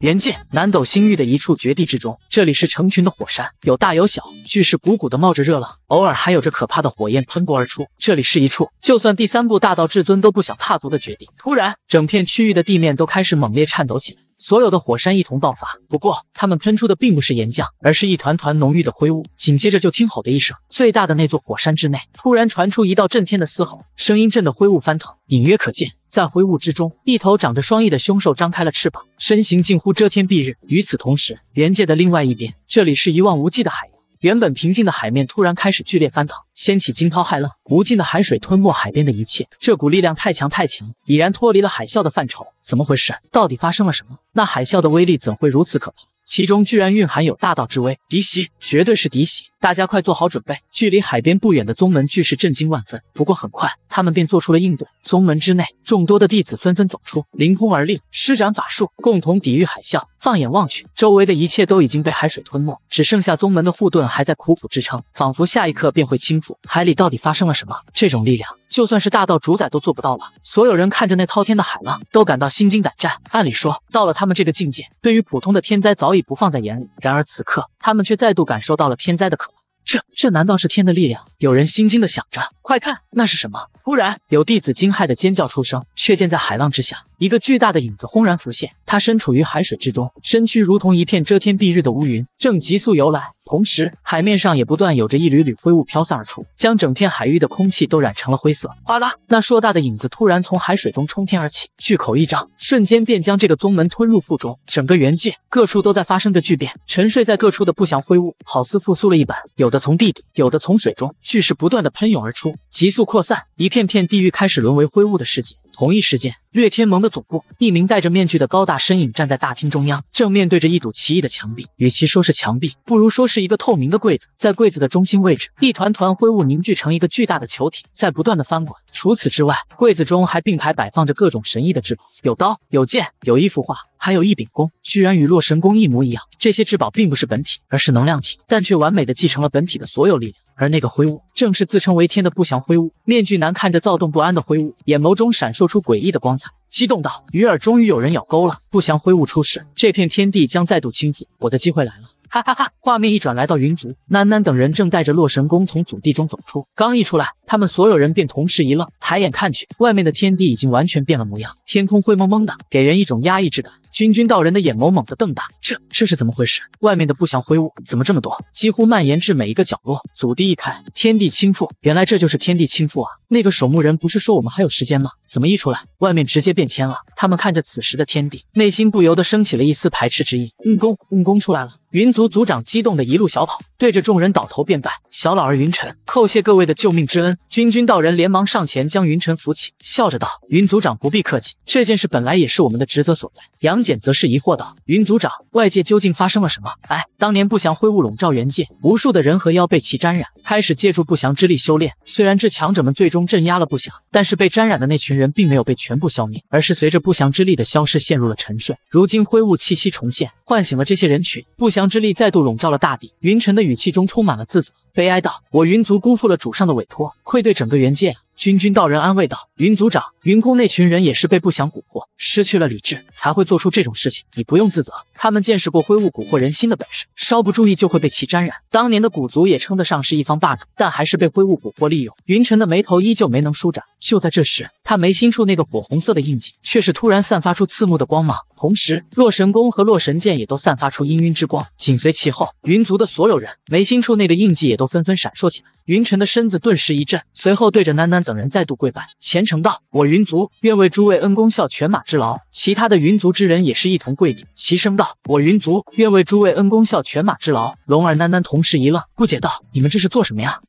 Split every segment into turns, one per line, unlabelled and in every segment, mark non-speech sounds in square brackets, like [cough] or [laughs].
原界南斗星域的一处绝地之中，这里是成群的火山，有大有小，巨石鼓鼓的冒着热浪，偶尔还有着可怕的火焰喷薄而出。这里是一处，就算第三步大道至尊都不想踏足的绝地。突然，整片区域的地面都开始猛烈颤抖起来，所有的火山一同爆发。不过，他们喷出的并不是岩浆，而是一团团浓郁的灰雾。紧接着，就听吼的一声，最大的那座火山之内突然传出一道震天的嘶吼，声音震得灰雾翻腾，隐约可见。在灰雾之中，一头长着双翼的凶兽张开了翅膀，身形近乎遮天蔽日。与此同时，原界的另外一边，这里是一望无际的海洋。原本平静的海面突然开始剧烈翻腾，掀起惊涛骇浪，无尽的海水吞没海边的一切。这股力量太强太强，已然脱离了海啸的范畴。怎么回事？到底发生了什么？那海啸的威力怎会如此可怕？其中居然蕴含有大道之威，敌袭，绝对是敌袭！大家快做好准备！距离海边不远的宗门巨石震惊万分，不过很快他们便做出了应对。宗门之内，众多的弟子纷纷走出，凌空而立，施展法术，共同抵御海啸。放眼望去，周围的一切都已经被海水吞没，只剩下宗门的护盾还在苦苦支撑，仿佛下一刻便会倾覆。海里到底发生了什么？这种力量，就算是大道主宰都做不到了。所有人看着那滔天的海浪，都感到心惊胆战。按理说，到了他们这个境界，对于普通的天灾早已不放在眼里，然而此刻他们却再度感受到了天灾的可。这这难道是天的力量？有人心惊的想着。快看，那是什么？突然，有弟子惊骇的尖叫出声。却见在海浪之下，一个巨大的影子轰然浮现。他身处于海水之中，身躯如同一片遮天蔽日的乌云，正急速游来。同时，海面上也不断有着一缕缕灰雾飘散而出，将整片海域的空气都染成了灰色。哗啦！那硕大的影子突然从海水中冲天而起，巨口一张，瞬间便将这个宗门吞入腹中。整个元界各处都在发生着巨变，沉睡在各处的不祥灰雾好似复苏了一般，有的从地底，有的从水中，巨势不断的喷涌而出，急速扩散。一片片地狱开始沦为灰雾的世界。同一时间，掠天盟的总部，一名戴着面具的高大身影站在大厅中央，正面对着一堵奇异的墙壁。与其说是墙壁，不如说是一个透明的柜子。在柜子的中心位置，一团团灰雾凝聚成一个巨大的球体，在不断的翻滚。除此之外，柜子中还并排摆放着各种神异的至宝，有刀，有剑，有一幅画，还有一柄弓，居然与洛神弓一模一样。这些至宝并不是本体，而是能量体，但却完美的继承了本体的所有力量。而那个灰雾，正是自称为天的不祥灰雾。面具男看着躁动不安的灰雾，眼眸中闪烁出诡异的光彩，激动道：“鱼儿，终于有人咬钩了！不祥灰雾出世，这片天地将再度倾覆，我的机会来了！”哈哈哈。画面一转，来到云族，囡囡等人正带着洛神弓从祖地中走出。刚一出来，他们所有人便同时一愣，抬眼看去，外面的天地已经完全变了模样，天空灰蒙蒙的，给人一种压抑之感。君君道人的眼眸猛地瞪大，这这是怎么回事？外面的不祥灰雾怎么这么多？几乎蔓延至每一个角落。祖地一开，天地倾覆，原来这就是天地倾覆啊！那个守墓人不是说我们还有时间吗？怎么一出来，外面直接变天了？他们看着此时的天地，内心不由得升起了一丝排斥之意。嗯公，嗯公出来了！云族族长激动的一路小跑，对着众人倒头便拜。小老儿云尘，叩谢各位的救命之恩。君君道人连忙上前将云尘扶起，笑着道：“云族长不必客气，这件事本来也是我们的职责所在。”杨。简则是疑惑道：“云族长，外界究竟发生了什么？哎，当年不祥灰雾笼罩元界，无数的人和妖被其沾染，开始借助不祥之力修炼。虽然至强者们最终镇压了不祥，但是被沾染的那群人并没有被全部消灭，而是随着不祥之力的消失陷入了沉睡。如今灰雾气息重现，唤醒了这些人群，不祥之力再度笼罩了大地。云尘的语气中充满了自责、悲哀，道：‘我云族辜负了主上的委托，愧对整个元界。’”君君道人安慰道：“云族长，云空那群人也是被不祥蛊惑，失去了理智，才会做出这种事情。你不用自责，他们见识过灰雾蛊惑人心的本事，稍不注意就会被其沾染。当年的古族也称得上是一方霸主，但还是被灰雾蛊惑利用。”云尘的眉头依旧没能舒展。就在这时，他眉心处那个火红色的印记，却是突然散发出刺目的光芒。同时，洛神弓和洛神剑也都散发出氤氲之光。紧随其后，云族的所有人眉心处内的印记也都纷纷闪烁起来。云晨的身子顿时一震，随后对着喃喃等人再度跪拜，虔诚道：“我云族愿为诸位恩公效犬马之劳。”其他的云族之人也是一同跪地，齐声道：“我云族愿为诸位恩公效犬马之劳。”龙儿喃喃同时一愣，不解道：“你们这是做什么呀？”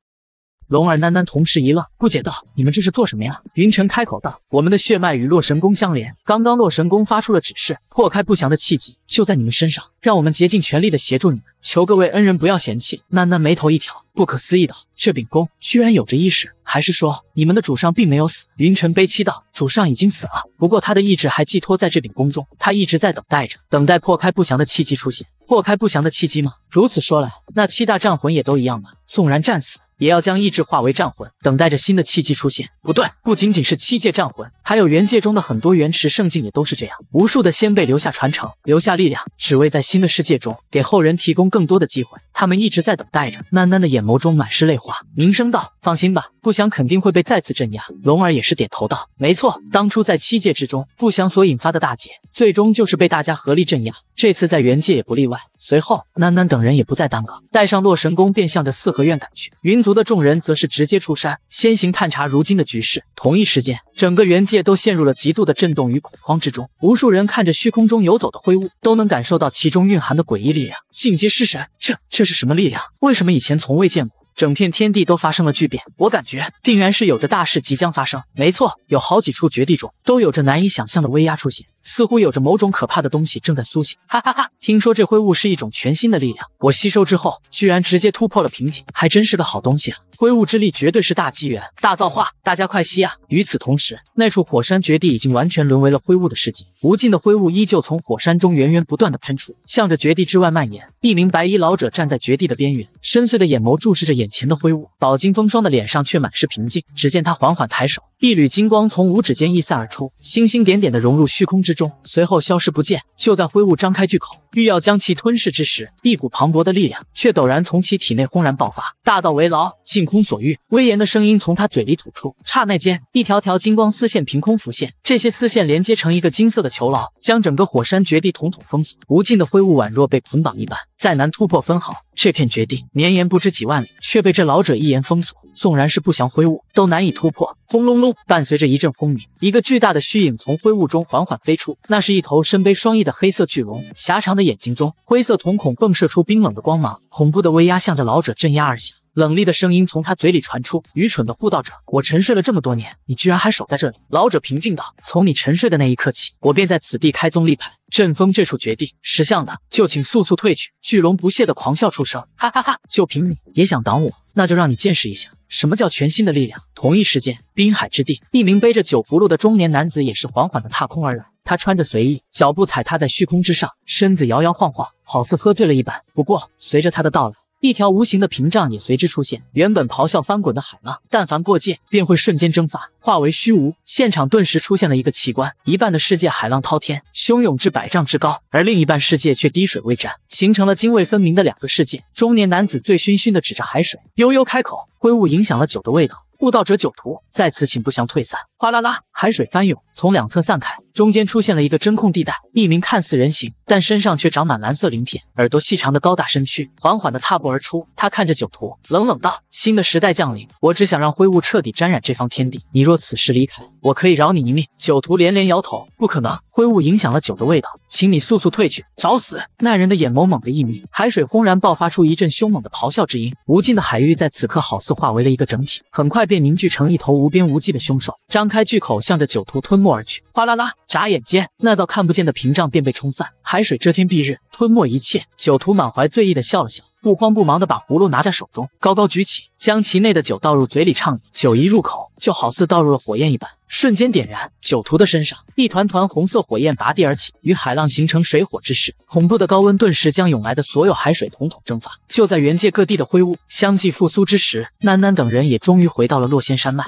龙儿喃喃，同时一愣，不解道：“你们这是做什么呀？”云尘开口道：“我们的血脉与洛神宫相连，刚刚洛神宫发出了指示，破开不祥的契机就在你们身上，让我们竭尽全力的协助你们，求各位恩人不要嫌弃。”喃喃眉头一挑，不可思议道：“这柄弓居然有着意识，还是说你们的主上并没有死？”云尘悲戚道：“主上已经死了，不过他的意志还寄托在这柄弓中，他一直在等待着，等待破开不祥的契机出现。破开不祥的契机吗？如此说来，那七大战魂也都一样吧？纵然战死。”也要将意志化为战魂，等待着新的契机出现。不对，不仅仅是七界战魂，还有元界中的很多原池圣境也都是这样。无数的先辈留下传承，留下力量，只为在新的世界中给后人提供更多的机会。他们一直在等待着。囡囡的眼眸中满是泪花，凝声道：“放心吧，不想肯定会被再次镇压。”龙儿也是点头道：“没错，当初在七界之中，不想所引发的大劫，最终就是被大家合力镇压。这次在元界也不例外。”随后，囡囡等人也不再耽搁，带上洛神弓便向着四合院赶去。云族的众人则是直接出山，先行探查如今的局势。同一时间，整个元界都陷入了极度的震动与恐慌之中。无数人看着虚空中游走的灰雾，都能感受到其中蕴含的诡异力量，进阶尸神。这，这是什么力量？为什么以前从未见过？整片天地都发生了巨变，我感觉定然是有着大事即将发生。没错，有好几处绝地中都有着难以想象的威压出现。似乎有着某种可怕的东西正在苏醒，哈哈哈！听说这灰雾是一种全新的力量，我吸收之后居然直接突破了瓶颈，还真是个好东西啊！灰雾之力绝对是大机缘、大造化，大家快吸啊！与此同时，那处火山绝地已经完全沦为了灰雾的世界，无尽的灰雾依旧从火山中源源不断的喷出，向着绝地之外蔓延。一名白衣老者站在绝地的边缘，深邃的眼眸注视着眼前的灰雾，饱经风霜的脸上却满是平静。只见他缓缓抬手，一缕金光从五指间溢散而出，星星点点的融入虚空之中。中，随后消失不见。就在灰雾张开巨口，欲要将其吞噬之时，一股磅礴的力量却陡然从其体内轰然爆发。大道为牢，尽空所欲。威严的声音从他嘴里吐出，刹那间，一条条金光丝线凭空浮现，这些丝线连接成一个金色的囚牢，将整个火山绝地统统封锁。无尽的灰雾宛若被捆绑一般，再难突破分毫。这片绝地绵延不知几万里，却被这老者一言封锁。纵然是不祥灰雾，都难以突破。轰隆隆，伴随着一阵轰鸣，一个巨大的虚影从灰雾中缓缓飞出。那是一头身背双翼的黑色巨龙，狭长的眼睛中，灰色瞳孔迸射出冰冷的光芒，恐怖的威压向着老者镇压而行。冷厉的声音从他嘴里传出：“愚蠢的护道者，我沉睡了这么多年，你居然还守在这里。”老者平静道：“从你沉睡的那一刻起，我便在此地开宗立派，镇封这处绝地。识相的就请速速退去。”巨龙不屑的狂笑出声：“哈哈哈，就凭你也想挡我？那就让你见识一下什么叫全新的力量。”同一时间，滨海之地，一名背着酒葫芦的中年男子也是缓缓的踏空而来。他穿着随意，脚步踩踏在虚空之上，身子摇摇晃晃，好似喝醉了一般。不过随着他的到来。一条无形的屏障也随之出现，原本咆哮翻滚的海浪，但凡过界，便会瞬间蒸发，化为虚无。现场顿时出现了一个奇观，一半的世界海浪滔天，汹涌至百丈之高，而另一半世界却滴水未沾，形成了泾渭分明的两个世界。中年男子醉醺醺地指着海水，悠悠开口：“灰雾影响了酒的味道。”悟道者九徒在此，请不祥退散。哗啦啦，海水翻涌，从两侧散开，中间出现了一个真空地带。一名看似人形，但身上却长满蓝色鳞片、耳朵细长的高大身躯，缓缓地踏步而出。他看着酒徒，冷冷道：“新的时代降临，我只想让灰雾彻底沾染这方天地。你若此时离开，我可以饶你一命。”酒徒连连摇头：“不可能，灰雾影响了酒的味道，请你速速退去，找死！”那人的眼眸猛地一眯，海水轰然爆发出一阵凶猛的咆哮之音，无尽的海域在此刻好似化为了一个整体。很快。便凝聚成一头无边无际的凶兽，张开巨口，向着酒徒吞没而去。哗啦啦，眨眼间，那道看不见的屏障便被冲散，海水遮天蔽日，吞没一切。酒徒满怀醉意的笑了笑。不慌不忙的把葫芦拿在手中，高高举起，将其内的酒倒入嘴里畅饮。酒一入口，就好似倒入了火焰一般，瞬间点燃酒徒的身上，一团团红色火焰拔地而起，与海浪形成水火之势。恐怖的高温顿时将涌来的所有海水统统蒸发。就在原界各地的灰雾相继复苏之时，囡囡等人也终于回到了落仙山脉。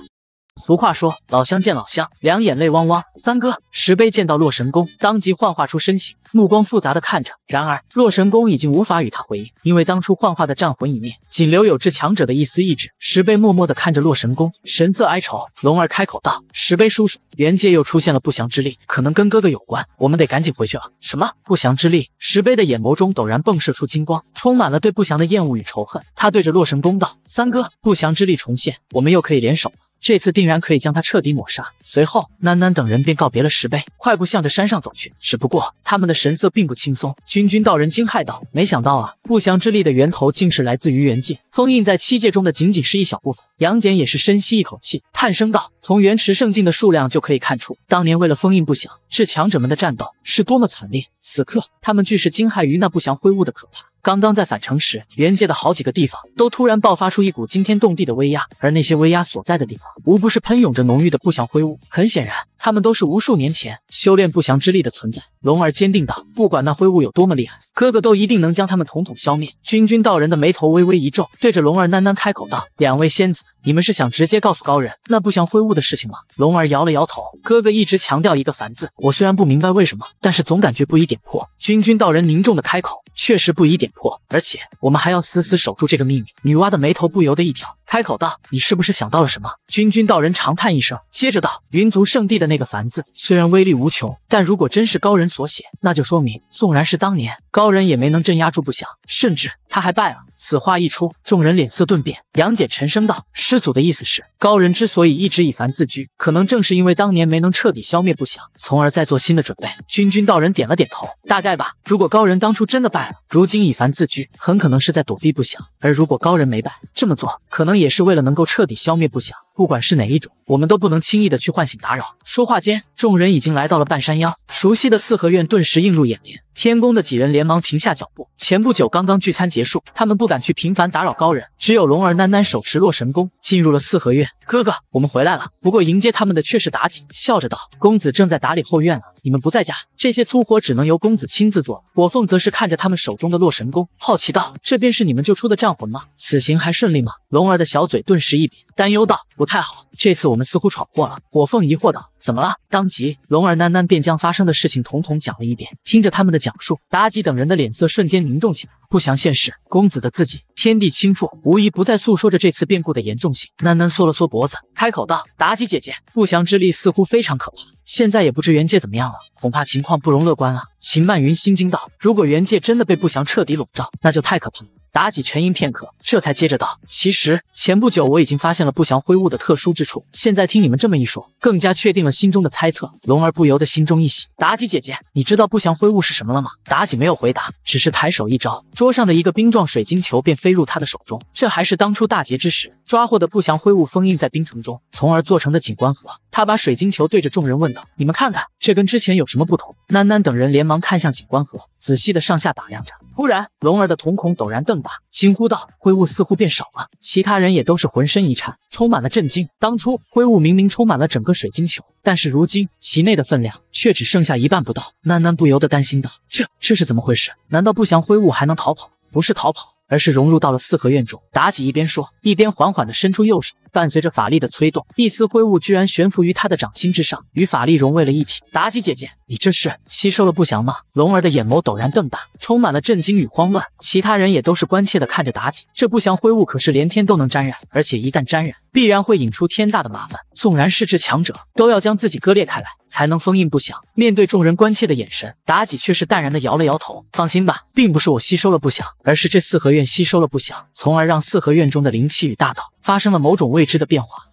俗话说，老乡见老乡，两眼泪汪汪。三哥，石碑见到洛神宫，当即幻化出身形，目光复杂的看着。然而，洛神宫已经无法与他回应，因为当初幻化的战魂已灭，仅留有至强者的一丝意志。石碑默默的看着洛神宫，神色哀愁。龙儿开口道：“石碑叔叔，元界又出现了不祥之力，可能跟哥哥有关，我们得赶紧回去了。”什么不祥之力？石碑的眼眸中陡然迸射出金光，充满了对不祥的厌恶与仇恨。他对着洛神宫道：“三哥，不祥之力重现，我们又可以联手了。”这次定然可以将他彻底抹杀。随后，喃喃等人便告别了石碑，快步向着山上走去。只不过，他们的神色并不轻松。君君道人惊骇道：“没想到啊，不祥之力的源头竟是来自于元界，封印在七界中的仅仅是一小部分。”杨戬也是深吸一口气，叹声道：“从元池圣境的数量就可以看出，当年为了封印不祥，是强者们的战斗是多么惨烈。此刻，他们俱是惊骇于那不祥灰雾的可怕。”刚刚在返程时，原界的好几个地方都突然爆发出一股惊天动地的威压，而那些威压所在的地方，无不是喷涌着浓郁的不祥灰雾。很显然。他们都是无数年前修炼不祥之力的存在。龙儿坚定道：“不管那灰雾有多么厉害，哥哥都一定能将他们统统消灭。”君君道人的眉头微微一皱，对着龙儿喃喃开口道：“两位仙子，你们是想直接告诉高人那不祥灰雾的事情吗？”龙儿摇了摇头，哥哥一直强调一个‘凡’字，我虽然不明白为什么，但是总感觉不宜点破。”君君道人凝重的开口：“确实不宜点破，而且我们还要死死守住这个秘密。”女娲的眉头不由得一挑，开口道：“你是不是想到了什么？”君君道人长叹一声，接着道：“云族圣地的。”那个“凡”字虽然威力无穷，但如果真是高人所写，那就说明，纵然是当年高人也没能镇压住不祥，甚至他还败了。此话一出，众人脸色顿变。杨戬沉声道：“师祖的意思是，高人之所以一直以凡自居，可能正是因为当年没能彻底消灭不祥，从而在做新的准备。”君君道人点了点头：“大概吧。如果高人当初真的败了，如今以凡自居，很可能是在躲避不祥；而如果高人没败，这么做可能也是为了能够彻底消灭不祥。不管是哪一种，我们都不能轻易的去唤醒打扰。”说话间，众人已经来到了半山腰，熟悉的四合院顿时映入眼帘。天宫的几人连忙停下脚步。前不久刚刚聚餐结束，他们不。敢去频繁打扰高人，只有龙儿喃喃手持洛神弓进入了四合院。哥哥，我们回来了。不过迎接他们的却是妲己，笑着道：“公子正在打理后院呢，你们不在家，这些粗活只能由公子亲自做。”火凤则是看着他们手中的洛神弓，好奇道：“这便是你们救出的战魂吗？此行还顺利吗？”龙儿的小嘴顿时一瘪，担忧道。不太好，这次我们似乎闯祸了。火凤疑惑道：“怎么了？”当即，龙儿喃喃便将发生的事情统统讲了一遍。听着他们的讲述，妲己等人的脸色瞬间凝重起来。不祥现世，公子的自己，天地倾覆，无疑不再诉说着这次变故的严重性。喃喃缩了缩脖子，开口道：“妲己姐姐，不祥之力似乎非常可怕，现在也不知元界怎么样了，恐怕情况不容乐观啊。”秦曼云心惊道：“如果元界真的被不祥彻底笼罩，那就太可怕了。”妲己沉吟片刻，这才接着道：“其实前不久我已经发现了不祥灰雾的特殊之处，现在听你们这么一说，更加确定了心中的猜测。”龙儿不由得心中一喜。妲己姐姐，你知道不祥灰雾是什么了吗？妲己没有回答，只是抬手一招，桌上的一个冰状水晶球便飞入她的手中。这还是当初大劫之时抓获的不祥灰雾封印在冰层中，从而做成的景观盒。她把水晶球对着众人问道：“你们看看，这跟之前有什么不同？”囡囡等人连忙看向景观盒，仔细的上下打量着。突然，龙儿的瞳孔陡然瞪大，惊呼道：“灰雾似乎变少了。”其他人也都是浑身一颤，充满了震惊。当初灰雾明明充满了整个水晶球，但是如今其内的分量却只剩下一半不到。囡囡不由得担心道：“这这是怎么回事？难道不祥灰雾还能逃跑？不是逃跑，而是融入到了四合院中。”妲己一边说，一边缓缓地伸出右手，伴随着法力的催动，一丝灰雾居然悬浮于她的掌心之上，与法力融为了一体。妲己姐姐。你这是吸收了不祥吗？龙儿的眼眸陡然瞪大，充满了震惊与慌乱。其他人也都是关切地看着妲己。这不祥灰雾可是连天都能沾染，而且一旦沾染，必然会引出天大的麻烦。纵然是至强者，都要将自己割裂开来，才能封印不祥。面对众人关切的眼神，妲己却是淡然地摇了摇头。放心吧，并不是我吸收了不祥，而是这四合院吸收了不祥，从而让四合院中的灵气与大道发生了某种未知的变化。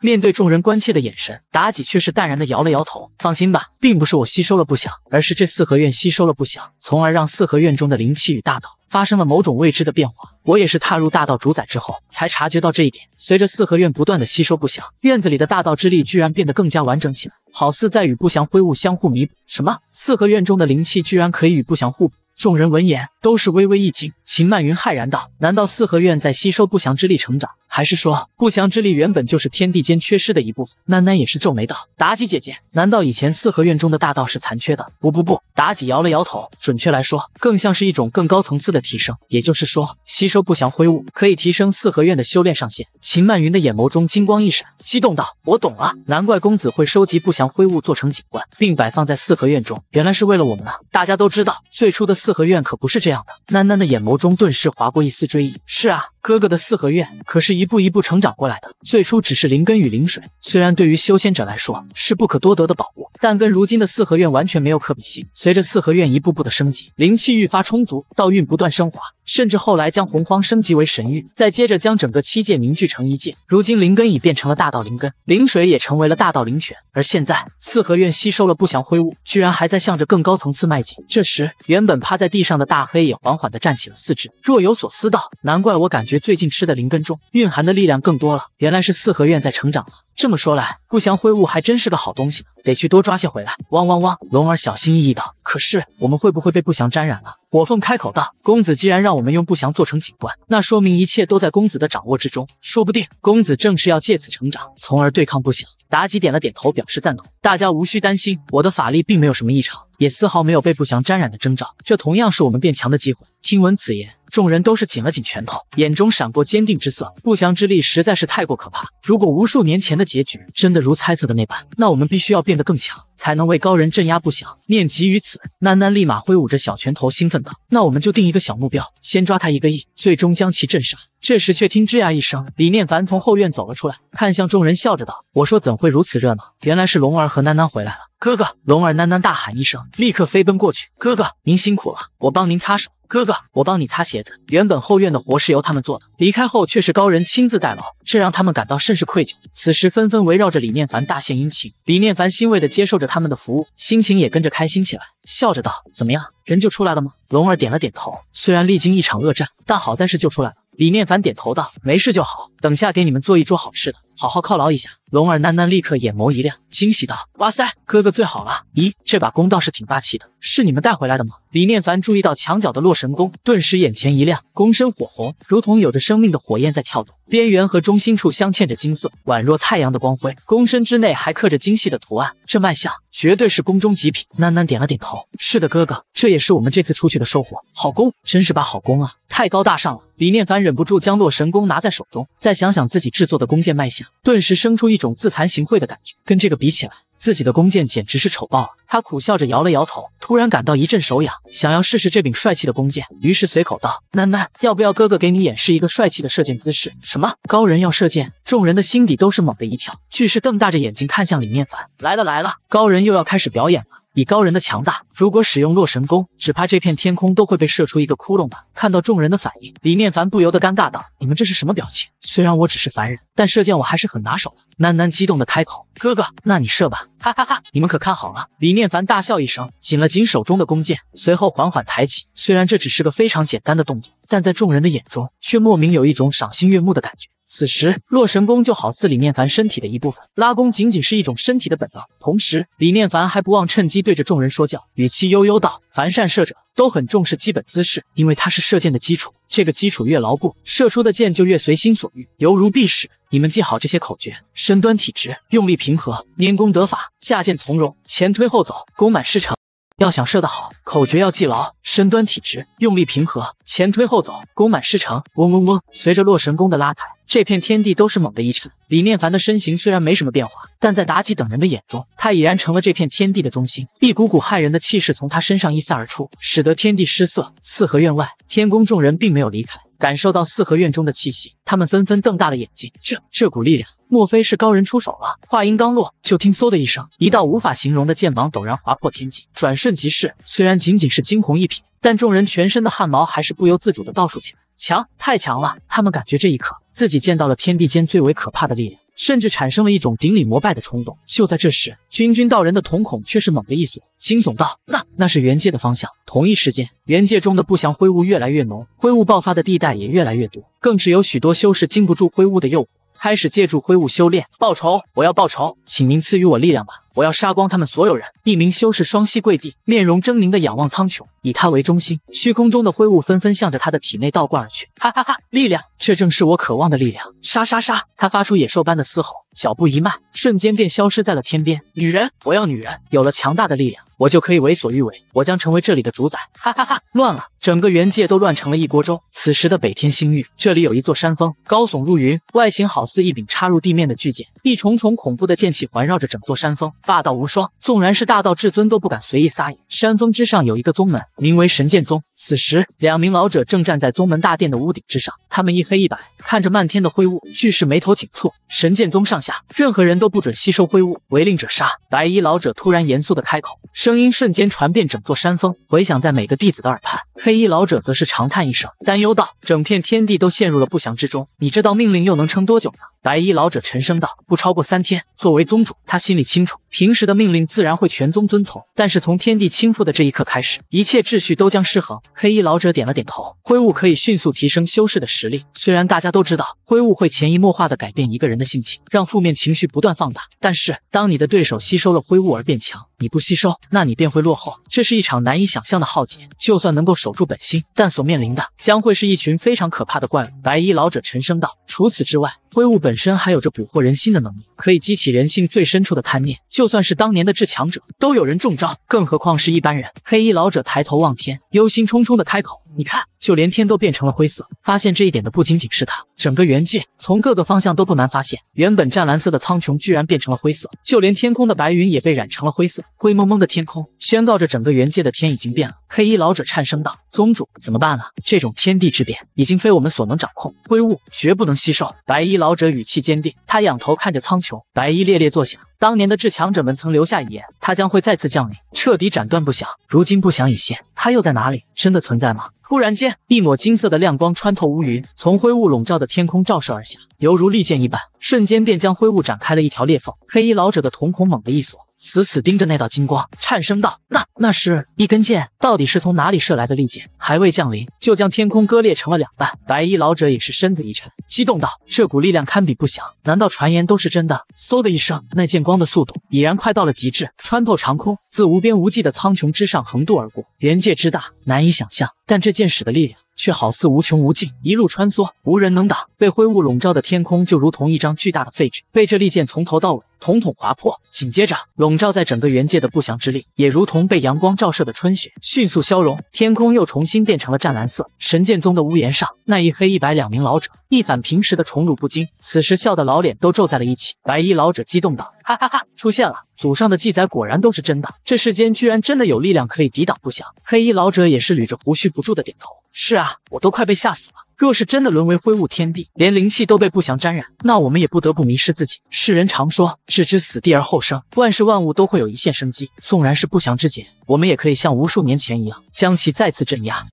面对众人关切的眼神，妲己却是淡然的摇了摇头。放心吧，并不是我吸收了不祥，而是这四合院吸收了不祥，从而让四合院中的灵气与大道发生了某种未知的变化。我也是踏入大道主宰之后，才察觉到这一点。随着四合院不断的吸收不祥，院子里的大道之力居然变得更加完整起来，好似在与不祥挥雾相互弥补。什么？四合院中的灵气居然可以与不祥互补？众人闻言都是微微一惊。秦曼云骇然道：“难道四合院在吸收不祥之力成长？”还是说，不祥之力原本就是天地间缺失的一部分。喃喃也是皱眉道：“妲己姐姐，难道以前四合院中的大道是残缺的？”“不不不！”妲己摇了摇头，准确来说，更像是一种更高层次的提升。也就是说，吸收不祥挥物可以提升四合院的修炼上限。秦曼云的眼眸中金光一闪，激动道：“我懂了！难怪公子会收集不祥挥物做成景观，并摆放在四合院中，原来是为了我们啊！”大家都知道，最初的四合院可不是这样的。喃喃的眼眸中顿时划过一丝追忆：“是啊。”哥哥的四合院可是一步一步成长过来的，最初只是灵根与灵水，虽然对于修仙者来说是不可多得的宝物，但跟如今的四合院完全没有可比性。随着四合院一步步的升级，灵气愈发充足，道运不断升华。甚至后来将洪荒升级为神域，再接着将整个七界凝聚成一界。如今灵根已变成了大道灵根，灵水也成为了大道灵泉。而现在四合院吸收了不祥灰雾，居然还在向着更高层次迈进。这时，原本趴在地上的大黑也缓缓的站起了四肢，若有所思道：“难怪我感觉最近吃的灵根中蕴含的力量更多了，原来是四合院在成长了。”这么说来，不祥秽物还真是个好东西，得去多抓些回来。汪汪汪！龙儿小心翼翼道：“可是我们会不会被不祥沾染了？”火凤开口道：“公子既然让我们用不祥做成景观，那说明一切都在公子的掌握之中。说不定公子正是要借此成长，从而对抗不祥。”妲己点了点头，表示赞同。大家无需担心，我的法力并没有什么异常，也丝毫没有被不祥沾染的征兆。这同样是我们变强的机会。听闻此言。众人都是紧了紧拳头，眼中闪过坚定之色。不祥之力实在是太过可怕，如果无数年前的结局真的如猜测的那般，那我们必须要变得更强，才能为高人镇压不祥。念及于此，喃喃立马挥舞着小拳头，兴奋道：“那我们就定一个小目标，先抓他一个亿，最终将其镇杀。”这时却听吱呀一声，李念凡从后院走了出来，看向众人，笑着道：“我说怎会如此热闹？原来是龙儿和喃喃回来了。”哥哥，龙儿喃喃大喊一声，立刻飞奔过去：“哥哥，您辛苦了，我帮您擦手。”哥哥，我帮你擦鞋子。原本后院的活是由他们做的，离开后却是高人亲自代劳，这让他们感到甚是愧疚。此时纷纷围绕着李念凡大献殷勤，李念凡欣慰地接受着他们的服务，心情也跟着开心起来，笑着道：“怎么样，人就出来了吗？”龙儿点了点头。虽然历经一场恶战，但好在是救出来了。李念凡点头道：“没事就好，等下给你们做一桌好吃的，好好犒劳一下。”龙儿喃喃立刻眼眸一亮，惊喜道：“哇塞，哥哥最好了！咦，这把弓倒是挺霸气的，是你们带回来的吗？”李念凡注意到墙角的洛神弓，顿时眼前一亮。弓身火红，如同有着生命的火焰在跳动，边缘和中心处镶嵌着金色，宛若太阳的光辉。弓身之内还刻着精细的图案，这卖相绝对是宫中极品。喃喃点了点头：“是的，哥哥，这也是我们这次出去的收获。好弓，真是把好弓啊，太高大上了。”李念凡忍不住将洛神弓拿在手中，再想想自己制作的弓箭卖相，顿时生出一种自惭形秽的感觉。跟这个比起来，自己的弓箭简直是丑爆了。他苦笑着摇了摇头，突然感到一阵手痒，想要试试这柄帅气的弓箭，于是随口道：“囡囡，要不要哥哥给你演示一个帅气的射箭姿势？”什么？高人要射箭？众人的心底都是猛地一跳，巨是瞪大着眼睛看向李念凡，来了来了，高人又要开始表演了。以高人的强大，如果使用洛神弓，只怕这片天空都会被射出一个窟窿吧。看到众人的反应，李念凡不由得尴尬道：“你们这是什么表情？”虽然我只是凡人，但射箭我还是很拿手的。囡囡激动地开口：“哥哥，那你射吧！”哈哈哈！你们可看好了。李念凡大笑一声，紧了紧手中的弓箭，随后缓缓抬起。虽然这只是个非常简单的动作。但在众人的眼中，却莫名有一种赏心悦目的感觉。此时，洛神弓就好似李念凡身体的一部分，拉弓仅仅是一种身体的本能。同时，李念凡还不忘趁机对着众人说教，语气悠悠道：“凡善射者都很重视基本姿势，因为它是射箭的基础。这个基础越牢固，射出的箭就越随心所欲，犹如臂矢。你们记好这些口诀：身端体直，用力平和，拈弓得法，下箭从容，前推后走，弓满射程。”要想射得好，口诀要记牢，身端体直，用力平和，前推后走，弓满势城。嗡嗡嗡！随着洛神弓的拉开，这片天地都是猛的一颤。李念凡的身形虽然没什么变化，但在妲己等人的眼中，他已然成了这片天地的中心。一股股骇人的气势从他身上一散而出，使得天地失色。四合院外，天宫众人并没有离开。感受到四合院中的气息，他们纷纷瞪大了眼睛。这这股力量，莫非是高人出手了？话音刚落，就听嗖的一声，一道无法形容的剑芒陡然划破天际，转瞬即逝。虽然仅仅是惊鸿一瞥，但众人全身的汗毛还是不由自主的倒竖起来。强，太强了！他们感觉这一刻，自己见到了天地间最为可怕的力量。甚至产生了一种顶礼膜拜的冲动。就在这时，君君道人的瞳孔却是猛地一缩，惊悚道：“那那是元界的方向。”同一时间，元界中的不祥灰雾越来越浓，灰雾爆发的地带也越来越多，更是有许多修士经不住灰雾的诱惑，开始借助灰雾修炼报仇。我要报仇，请您赐予我力量吧。我要杀光他们所有人！一名修士双膝跪地，面容狰狞的仰望苍穹，以他为中心，虚空中的灰雾纷纷向着他的体内倒灌而去。哈哈哈！力量，这正是我渴望的力量！杀杀杀！他发出野兽般的嘶吼，脚步一迈，瞬间便消失在了天边。女人，我要女人！有了强大的力量，我就可以为所欲为，我将成为这里的主宰！哈哈哈！乱了，整个原界都乱成了一锅粥。此时的北天星域，这里有一座山峰，高耸入云，外形好似一柄插入地面的巨剑，一重重恐怖的剑气环绕着整座山峰。霸道无双，纵然是大道至尊都不敢随意撒野。山峰之上有一个宗门，名为神剑宗。此时，两名老者正站在宗门大殿的屋顶之上，他们一黑一白，看着漫天的灰雾，俱是眉头紧蹙。神剑宗上下任何人都不准吸收灰雾，违令者杀。白衣老者突然严肃的开口，声音瞬间传遍整座山峰，回响在每个弟子的耳畔。黑衣老者则是长叹一声，担忧道：“整片天地都陷入了不祥之中，你这道命令又能撑多久呢？”白衣老者沉声道：“不超过三天。”作为宗主，他心里清楚。平时的命令自然会全宗遵从，但是从天地倾覆的这一刻开始，一切秩序都将失衡。黑衣老者点了点头，灰雾可以迅速提升修士的实力。虽然大家都知道灰雾会潜移默化的改变一个人的性情，让负面情绪不断放大，但是当你的对手吸收了灰雾而变强。你不吸收，那你便会落后。这是一场难以想象的浩劫。就算能够守住本心，但所面临的将会是一群非常可怕的怪物。白衣老者沉声道：“除此之外，灰雾本身还有着捕获人心的能力，可以激起人性最深处的贪念。就算是当年的至强者，都有人中招，更何况是一般人？”黑衣老者抬头望天，忧心忡忡的开口。你看，就连天都变成了灰色。发现这一点的不仅仅是他，整个元界从各个方向都不难发现，原本湛蓝色的苍穹居然变成了灰色，就连天空的白云也被染成了灰色。灰蒙蒙的天空宣告着整个元界的天已经变了。黑衣老者颤声道：“宗主，怎么办呢？这种天地之变已经非我们所能掌控，灰雾绝不能吸收。”白衣老者语气坚定，他仰头看着苍穹，白衣猎猎作响。当年的至强者们曾留下遗言，他将会再次降临，彻底斩断不祥。如今不祥已现，他又在哪里？真的存在吗？突然间，一抹金色的亮光穿透乌云，从灰雾笼罩的天空照射而下，犹如利剑一般，瞬间便将灰雾展开了一条裂缝。黑衣老者的瞳孔猛地一缩。死死盯着那道金光，颤声道：“那那是……一根剑，到底是从哪里射来的利剑？还未降临，就将天空割裂成了两半。”白衣老者也是身子一沉，激动道：“这股力量堪比不祥，难道传言都是真的？”嗖的一声，那剑光的速度已然快到了极致，穿透长空，自无边无际的苍穹之上横渡而过。元界之大，难以想象，但这剑矢的力量。却好似无穷无尽，一路穿梭，无人能挡。被灰雾笼罩的天空，就如同一张巨大的废纸，被这利剑从头到尾统统划破。紧接着，笼罩在整个元界的不祥之力，也如同被阳光照射的春雪，迅速消融。天空又重新变成了湛蓝色。神剑宗的屋檐上，那一黑一白两名老者，一反平时的宠辱不惊，此时笑得老脸都皱在了一起。白衣老者激动道：“哈哈哈，出现了！祖上的记载果然都是真的，这世间居然真的有力量可以抵挡不祥。”黑衣老者也是捋着胡须不住的点头。是啊，我都快被吓死了。若是真的沦为灰雾天地，连灵气都被不祥沾染，那我们也不得不迷失自己。世人常说，置之死地而后生，万事万物都会有一线生机。纵然是不祥之劫，我们也可以像无数年前一样，将其再次镇压。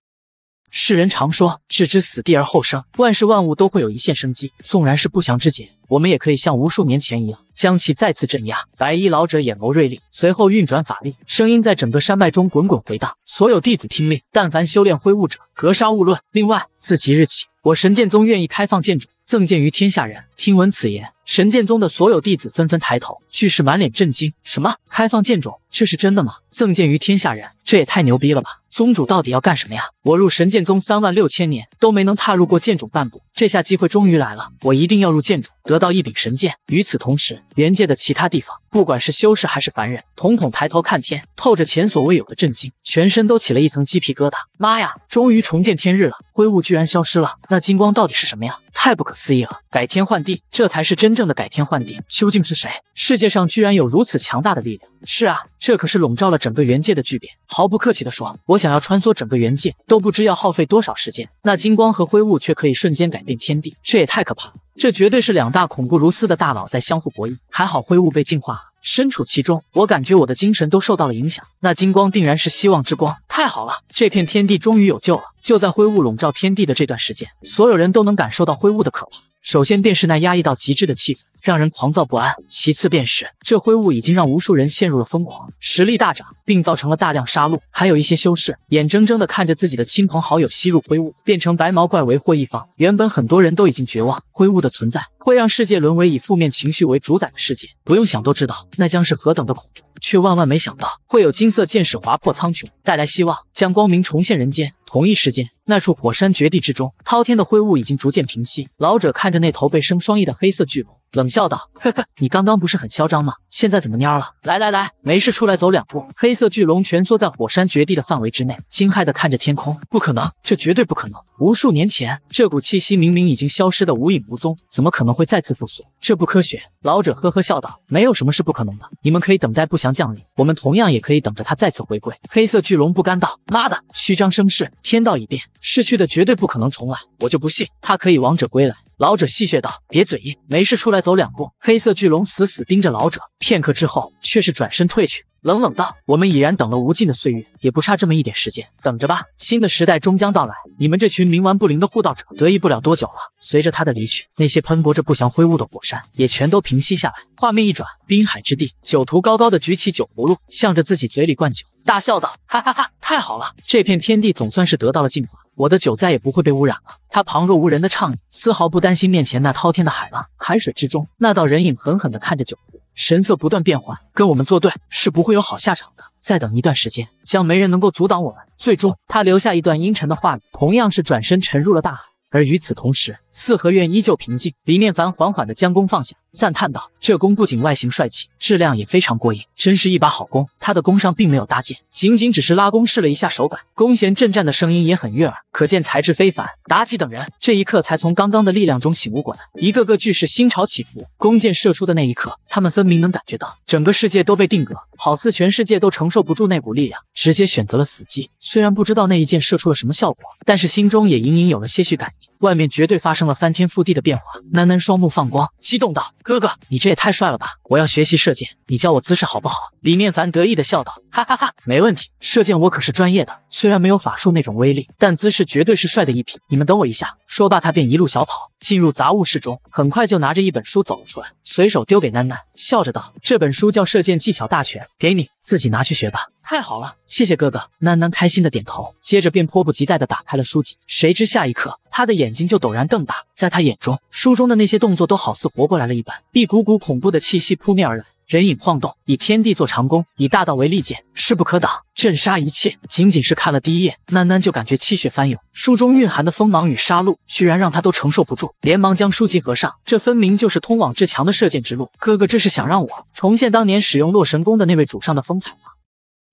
世人常说置之死地而后生，万事万物都会有一线生机。纵然是不祥之劫，我们也可以像无数年前一样，将其再次镇压。白衣老者眼眸锐利，随后运转法力，声音在整个山脉中滚滚回荡：“所有弟子听令，但凡修炼灰雾者，格杀勿论。另外，自即日起，我神剑宗愿意开放剑种，赠剑于天下人。”听闻此言，神剑宗的所有弟子纷纷抬头，俱是满脸震惊：“什么？开放剑种？这是真的吗？赠剑于天下人？这也太牛逼了吧！”宗主到底要干什么呀？我入神剑宗三万六千年都没能踏入过剑冢半步，这下机会终于来了，我一定要入剑冢，得到一柄神剑。与此同时，元界的其他地方，不管是修士还是凡人，统统抬头看天，透着前所未有的震惊，全身都起了一层鸡皮疙瘩。妈呀，终于重见天日了，灰雾居然消失了，那金光到底是什么呀？太不可思议了，改天换地，这才是真正的改天换地。究竟是谁？世界上居然有如此强大的力量！是啊，这可是笼罩了整个元界的巨变。毫不客气的说，我想要穿梭整个元界，都不知要耗费多少时间。那金光和灰雾却可以瞬间改变天地，这也太可怕了。这绝对是两大恐怖如斯的大佬在相互博弈。还好灰雾被净化了，身处其中，我感觉我的精神都受到了影响。那金光定然是希望之光，太好了，这片天地终于有救了。就在灰雾笼罩天地的这段时间，所有人都能感受到灰雾的可怕。首先便是那压抑到极致的气氛，让人狂躁不安；其次便是这灰雾已经让无数人陷入了疯狂，实力大涨，并造成了大量杀戮。还有一些修士眼睁睁地看着自己的亲朋好友吸入灰雾，变成白毛怪为祸一方。原本很多人都已经绝望，灰雾的存在会让世界沦为以负面情绪为主宰的世界，不用想都知道那将是何等的恐怖。却万万没想到，会有金色剑矢划破苍穹，带来希望，将光明重现人间。同一时间。那处火山绝地之中，滔天的灰雾已经逐渐平息。老者看着那头被生双翼的黑色巨龙，冷笑道：“呵呵，你刚刚不是很嚣张吗？现在怎么蔫了？来来来，没事出来走两步。”黑色巨龙蜷缩在火山绝地的范围之内，惊骇地看着天空：“不可能，这绝对不可能！无数年前，这股气息明明已经消失的无影无踪，怎么可能会再次复苏？这不科学！”老者呵呵笑道：“没有什么是不可能的，你们可以等待不祥降临，我们同样也可以等着他再次回归。”黑色巨龙不甘道：“妈的，虚张声势！天道已变。”逝去的绝对不可能重来，我就不信他可以王者归来。老者戏谑道：“别嘴硬，没事出来走两步。”黑色巨龙死死盯着老者，片刻之后却是转身退去，冷冷道：“我们已然等了无尽的岁月，也不差这么一点时间，等着吧，新的时代终将到来。你们这群冥顽不灵的护道者，得意不了多久了。”随着他的离去，那些喷薄着不祥灰雾的火山也全都平息下来。画面一转，滨海之地，酒徒高高的举起酒葫芦，向着自己嘴里灌酒，大笑道：“哈哈哈，太好了，这片天地总算是得到了净化。”我的酒再也不会被污染了。他旁若无人的畅饮，丝毫不担心面前那滔天的海浪。海水之中，那道人影狠狠地看着酒壶，神色不断变换。跟我们作对是不会有好下场的。再等一段时间，将没人能够阻挡我们。最终，他留下一段阴沉的话语，同样是转身沉入了大海。而与此同时，四合院依旧平静。李念凡缓缓地将弓放下。赞叹道：“这弓不仅外形帅气，质量也非常过硬，真是一把好弓。”他的弓上并没有搭箭，仅仅只是拉弓试了一下手感，弓弦震颤的声音也很悦耳，可见材质非凡。妲己等人这一刻才从刚刚的力量中醒悟过来，一个个巨士心潮起伏。弓箭射出的那一刻，他们分明能感觉到整个世界都被定格，好似全世界都承受不住那股力量，直接选择了死寂。虽然不知道那一箭射出了什么效果，但是心中也隐隐有了些许感应。外面绝对发生了翻天覆地的变化，楠楠双目放光，激动道：“哥哥，你这也太帅了吧！我要学习射箭，你教我姿势好不好？”李念凡得意的笑道：“哈哈哈，没问题，射箭我可是专业的，虽然没有法术那种威力，但姿势绝对是帅的一批。”你们等我一下。说罢，他便一路小跑进入杂物室中，很快就拿着一本书走了出来，随手丢给楠楠，笑着道：“这本书叫《射箭技巧大全》，给你，自己拿去学吧。”太好了，谢谢哥哥。囡囡开心的点头，接着便迫不及待的打开了书籍。谁知下一刻，他的眼睛就陡然瞪大，在他眼中，书中的那些动作都好似活过来了一般，一股股恐怖的气息扑面而来，人影晃动，以天地做长弓，以大道为利剑，势不可挡，震杀一切。仅仅是看了第一页，囡囡就感觉气血翻涌，书中蕴含的锋芒与杀戮，居然让她都承受不住，连忙将书籍合上。这分明就是通往至强的射箭之路。哥哥这是想让我重现当年使用洛神弓的那位主上的风采吗？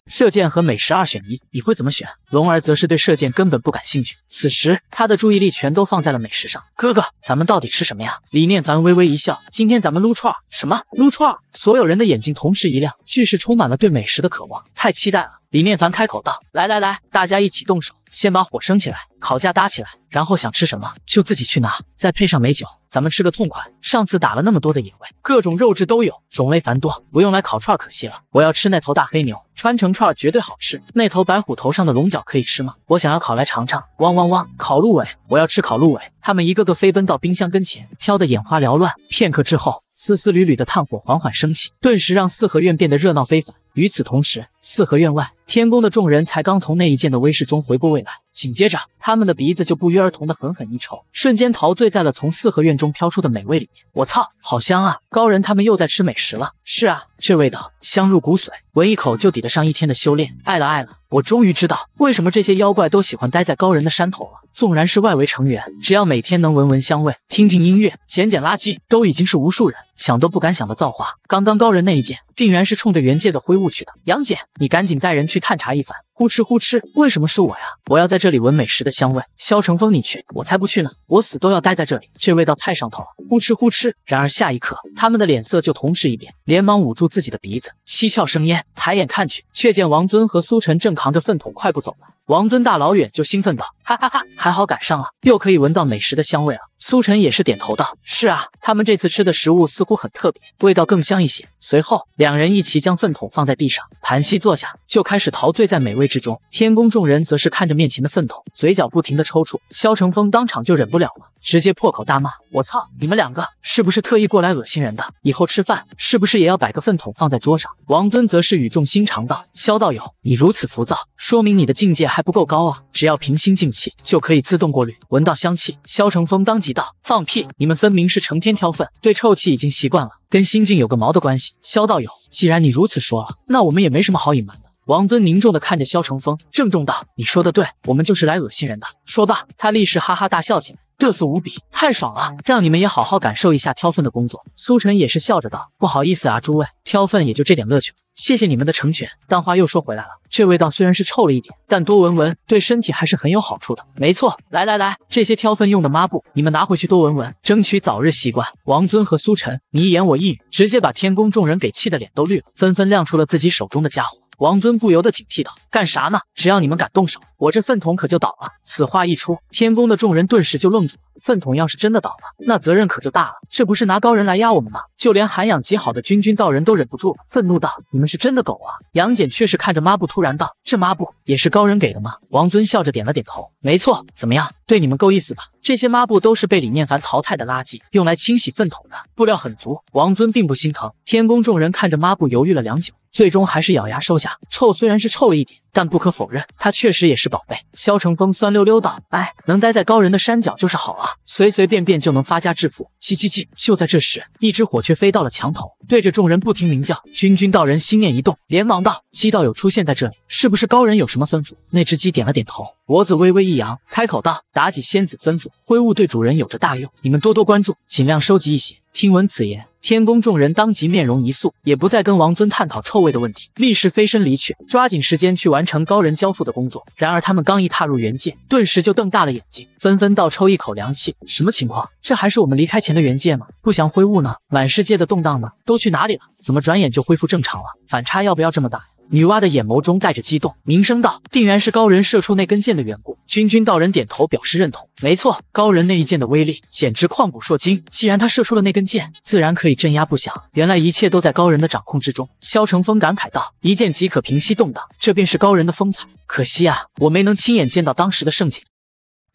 射箭和美食二选一，你会怎么选？龙儿则是对射箭根本不感兴趣，此时他的注意力全都放在了美食上。哥哥，咱们到底吃什么呀？李念凡微微一笑，今天咱们撸串。什么？撸串？所有人的眼睛同时一亮，俱是充满了对美食的渴望，太期待了。李念凡开口道：“来来来，大家一起动手，先把火生起来，烤架搭起来，然后想吃什么就自己去拿，再配上美酒，咱们吃个痛快。上次打了那么多的野味，各种肉质都有，种类繁多，不用来烤串可惜了。我要吃那头大黑牛，穿成串绝对好吃。那头白虎头上的龙角可以吃吗？我想要烤来尝尝。汪汪汪！烤鹿尾，我要吃烤鹿尾。”他们一个个飞奔到冰箱跟前，挑得眼花缭乱。片刻之后，丝丝缕缕的炭火缓缓升起，顿时让四合院变得热闹非凡。与此同时，四合院外，天宫的众人才刚从那一剑的威势中回过味来，紧接着他们的鼻子就不约而同的狠狠一抽，瞬间陶醉在了从四合院中飘出的美味里面。我操，好香啊！高人他们又在吃美食了。是啊，这味道香入骨髓。闻一口就抵得上一天的修炼，爱了爱了，我终于知道为什么这些妖怪都喜欢待在高人的山头了。纵然是外围成员，只要每天能闻闻香味，听听音乐，捡捡垃圾，都已经是无数人想都不敢想的造化。刚刚高人那一剑，定然是冲着原界的灰雾去的。杨戬，你赶紧带人去探查一番。呼哧呼哧，为什么是我呀？我要在这里闻美食的香味。萧乘风，你去，我才不去呢，我死都要待在这里，这味道太上头了。呼哧呼哧。然而下一刻，他们的脸色就同时一变，连忙捂住自己的鼻子，七窍生烟。抬眼看去，却见王尊和苏晨正扛着粪桶快步走来。王尊大老远就兴奋道。哈哈哈，还好赶上了，又可以闻到美食的香味了。苏晨也是点头道：“是啊，他们这次吃的食物似乎很特别，味道更香一些。”随后两人一齐将粪桶放在地上，盘膝坐下，就开始陶醉在美味之中。天宫众人则是看着面前的粪桶，嘴角不停的抽搐。萧乘风当场就忍不了了，直接破口大骂：“我操！你们两个是不是特意过来恶心人的？以后吃饭是不是也要摆个粪桶放在桌上？”王尊则是语重心长道：“萧道友，你如此浮躁，说明你的境界还不够高啊。只要平心静。”气，就可以自动过滤，闻到香气。萧乘风当即道：“放屁！你们分明是成天挑粪，对臭气已经习惯了，跟心境有个毛的关系。”萧道友，既然你如此说了，那我们也没什么好隐瞒的。王尊凝重的看着萧乘风，郑重道：“你说的对，我们就是来恶心人的。”说罢，他立时哈哈大笑起来，得瑟无比，太爽了，让你们也好好感受一下挑粪的工作。苏晨也是笑着道：“不好意思啊，诸位，挑粪也就这点乐趣了。”谢谢你们的成全，但话又说回来了，这味道虽然是臭了一点，但多闻闻对身体还是很有好处的。没错，来来来，这些挑粪用的抹布，你们拿回去多闻闻，争取早日习惯。王尊和苏晨你一言我一语，直接把天宫众人给气得脸都绿了，纷纷亮出了自己手中的家伙。王尊不由得警惕道：“干啥呢？只要你们敢动手，我这粪桶可就倒了。”此话一出，天宫的众人顿时就愣住了。粪桶要是真的倒了，那责任可就大了。这不是拿高人来压我们吗？就连涵养极好的君君道人都忍不住了，愤怒道：“你们是真的狗啊！”杨戬却是看着抹布，突然道：“这抹布也是高人给的吗？”王尊笑着点了点头：“没错。”怎么样？对你们够意思吧？这些抹布都是被李念凡淘汰的垃圾，用来清洗粪桶的，布料很足。王尊并不心疼。天宫众人看着抹布犹豫了良久，最终还是咬牙收下。臭虽然是臭了一点，但不可否认，它确实也是宝贝。萧乘风酸溜溜道：“哎，能待在高人的山脚就是好啊，随随便便就能发家致富。”咕咕咕！就在这时，一只火雀飞到了墙头，对着众人不停鸣叫。君君道人心念一动，连忙道：“鸡道友出现在这里，是不是高人有什么吩咐？”那只鸡点了点头，脖子微微一扬，开口道。妲己仙子吩咐，灰雾对主人有着大用，你们多多关注，尽量收集一些。听闻此言，天宫众人当即面容一肃，也不再跟王尊探讨臭味的问题，立时飞身离去，抓紧时间去完成高人交付的工作。然而他们刚一踏入原界，顿时就瞪大了眼睛，纷纷倒抽一口凉气：什么情况？这还是我们离开前的原界吗？不祥灰雾呢？满世界的动荡呢？都去哪里了？怎么转眼就恢复正常了？反差要不要这么大？女娲的眼眸中带着激动，凝声道：“定然是高人射出那根箭的缘故。”君君道人点头表示认同：“没错，高人那一箭的威力简直旷古烁今。既然他射出了那根箭，自然可以镇压不响。原来一切都在高人的掌控之中。”萧乘风感慨道：“一箭即可平息动荡，这便是高人的风采。可惜啊，我没能亲眼见到当时的盛景。”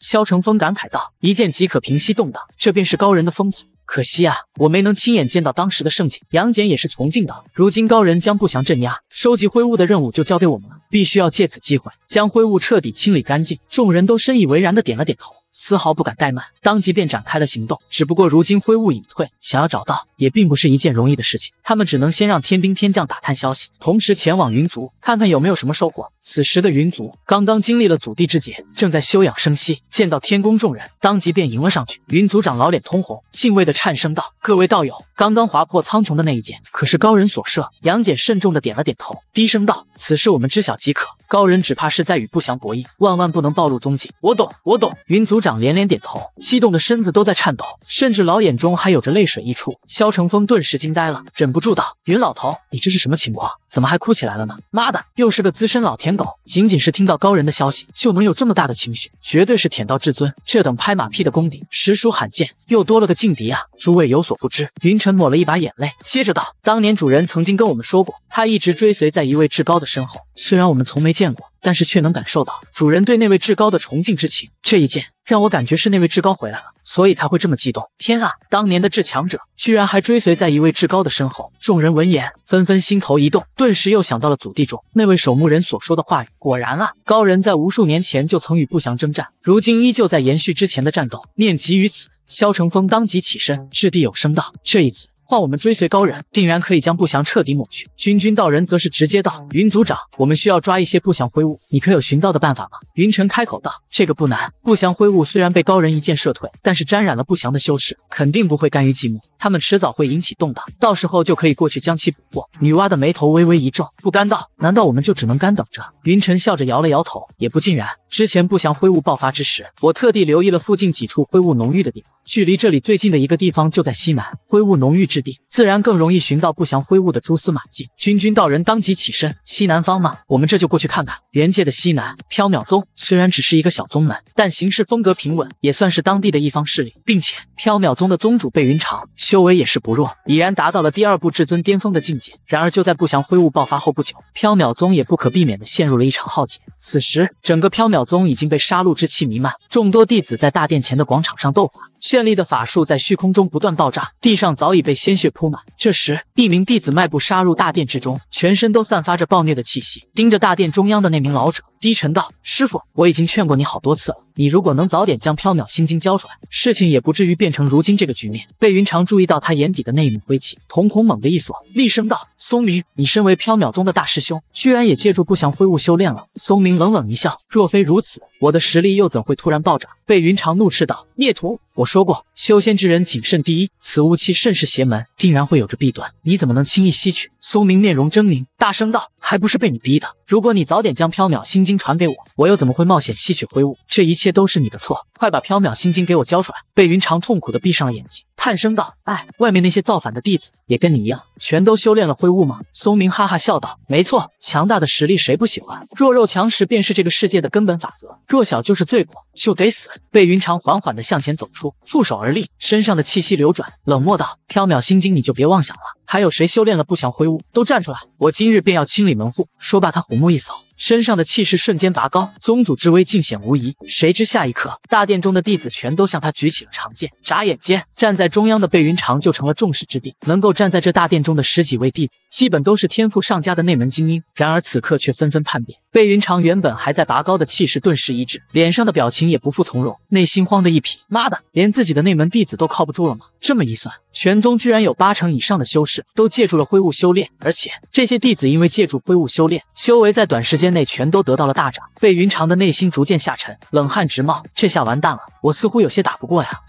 萧乘风感慨道：“一箭即可平息动荡，这便是高人的风采。”可惜啊，我没能亲眼见到当时的盛景。杨戬也是崇敬的。如今高人将不祥镇压，收集灰雾的任务就交给我们了。必须要借此机会将灰雾彻底清理干净。众人都深以为然的点了点头。丝毫不敢怠慢，当即便展开了行动。只不过如今灰雾隐退，想要找到也并不是一件容易的事情。他们只能先让天兵天将打探消息，同时前往云族看看有没有什么收获。此时的云族刚刚经历了祖地之劫，正在休养生息。见到天宫众人，当即便迎了上去。云族长老脸通红，敬畏的颤声道：“各位道友，刚刚划破苍穹的那一剑，可是高人所设。”杨戬慎重的点了点头，低声道：“此事我们知晓即可。”高人只怕是在与不祥博弈，万万不能暴露踪迹。我懂，我懂。云组长连连点头，激动的身子都在颤抖，甚至老眼中还有着泪水溢出。萧乘风顿时惊呆了，忍不住道：“云老头，你这是什么情况？”怎么还哭起来了呢？妈的，又是个资深老舔狗！仅仅是听到高人的消息，就能有这么大的情绪，绝对是舔到至尊这等拍马屁的功底，实属罕见。又多了个劲敌啊！诸位有所不知，云晨抹了一把眼泪，接着道：“当年主人曾经跟我们说过，他一直追随在一位至高的身后，虽然我们从没见过。”但是却能感受到主人对那位至高的崇敬之情，这一剑让我感觉是那位至高回来了，所以才会这么激动。天啊，当年的至强者居然还追随在一位至高的身后，众人闻言纷纷心头一动，顿时又想到了祖地中那位守墓人所说的话语。果然啊，高人在无数年前就曾与不祥征战，如今依旧在延续之前的战斗。念及于此，萧乘风当即起身，掷地有声道：“这一次。”换我们追随高人，定然可以将不祥彻底抹去。君君道人则是直接道：“云族长，我们需要抓一些不祥灰雾，你可有寻到的办法吗？”云尘开口道：“这个不难。不祥灰雾虽然被高人一箭射退，但是沾染了不祥的修士肯定不会甘于寂寞，他们迟早会引起动荡，到时候就可以过去将其捕获。”女娲的眉头微微一皱，不甘道：“难道我们就只能干等着？”云尘笑着摇了摇头：“也不尽然。之前不祥灰雾爆发之时，我特地留意了附近几处灰雾浓郁的地方，距离这里最近的一个地方就在西南，灰雾浓郁之。”之地自然更容易寻到不祥灰雾的蛛丝马迹。君君道人当即起身，西南方吗？我们这就过去看看。元界的西南，缥缈宗虽然只是一个小宗门，但行事风格平稳，也算是当地的一方势力。并且缥缈宗的宗主贝云长修为也是不弱，已然达到了第二步至尊巅峰的境界。然而就在不祥灰雾爆发后不久，缥缈宗也不可避免的陷入了一场浩劫。此时整个缥缈宗已经被杀戮之气弥漫，众多弟子在大殿前的广场上斗法。绚丽的法术在虚空中不断爆炸，地上早已被鲜血铺满。这时，一名弟子迈步杀入大殿之中，全身都散发着暴虐的气息，盯着大殿中央的那名老者。低沉道：“师傅，我已经劝过你好多次了，你如果能早点将缥缈心经交出来，事情也不至于变成如今这个局面。”被云长注意到他眼底的那一抹灰气，瞳孔猛地一缩，厉声道：“松明，你身为缥缈宗的大师兄，居然也借助不祥灰雾修炼了？”松明冷冷一笑：“若非如此，我的实力又怎会突然暴涨？”被云长怒斥道：“孽徒，我说过，修仙之人谨慎第一，此雾气甚是邪门，定然会有着弊端，你怎么能轻易吸取？”松明面容狰狞，大声道。还不是被你逼的！如果你早点将缥缈心经传给我，我又怎么会冒险吸取灰雾？这一切都是你的错！快把缥缈心经给我交出来！贝云长痛苦的闭上了眼睛，叹声道：“哎，外面那些造反的弟子，也跟你一样，全都修炼了灰雾吗？”松明哈哈笑道：“没错，强大的实力谁不喜欢？弱肉强食便是这个世界的根本法则，弱小就是罪过，就得死。”贝云长缓缓的向前走出，负手而立，身上的气息流转，冷漠道：“缥缈心经，你就别妄想了。”还有谁修炼了不祥灰雾？都站出来！我今日便要清理门户。说罢，他虎目一扫。身上的气势瞬间拔高，宗主之威尽显无疑。谁知下一刻，大殿中的弟子全都向他举起了长剑。眨眼间，站在中央的贝云长就成了众矢之的。能够站在这大殿中的十几位弟子，基本都是天赋上佳的内门精英。然而此刻却纷纷叛变。贝云长原本还在拔高的气势顿时一滞，脸上的表情也不复从容，内心慌的一匹。妈的，连自己的内门弟子都靠不住了吗？这么一算，全宗居然有八成以上的修士都借助了灰雾修炼，而且这些弟子因为借助灰雾修炼，修为在短时间。内全都得到了大涨，被云长的内心逐渐下沉，冷汗直冒。这下完蛋了，我似乎有些打不过呀！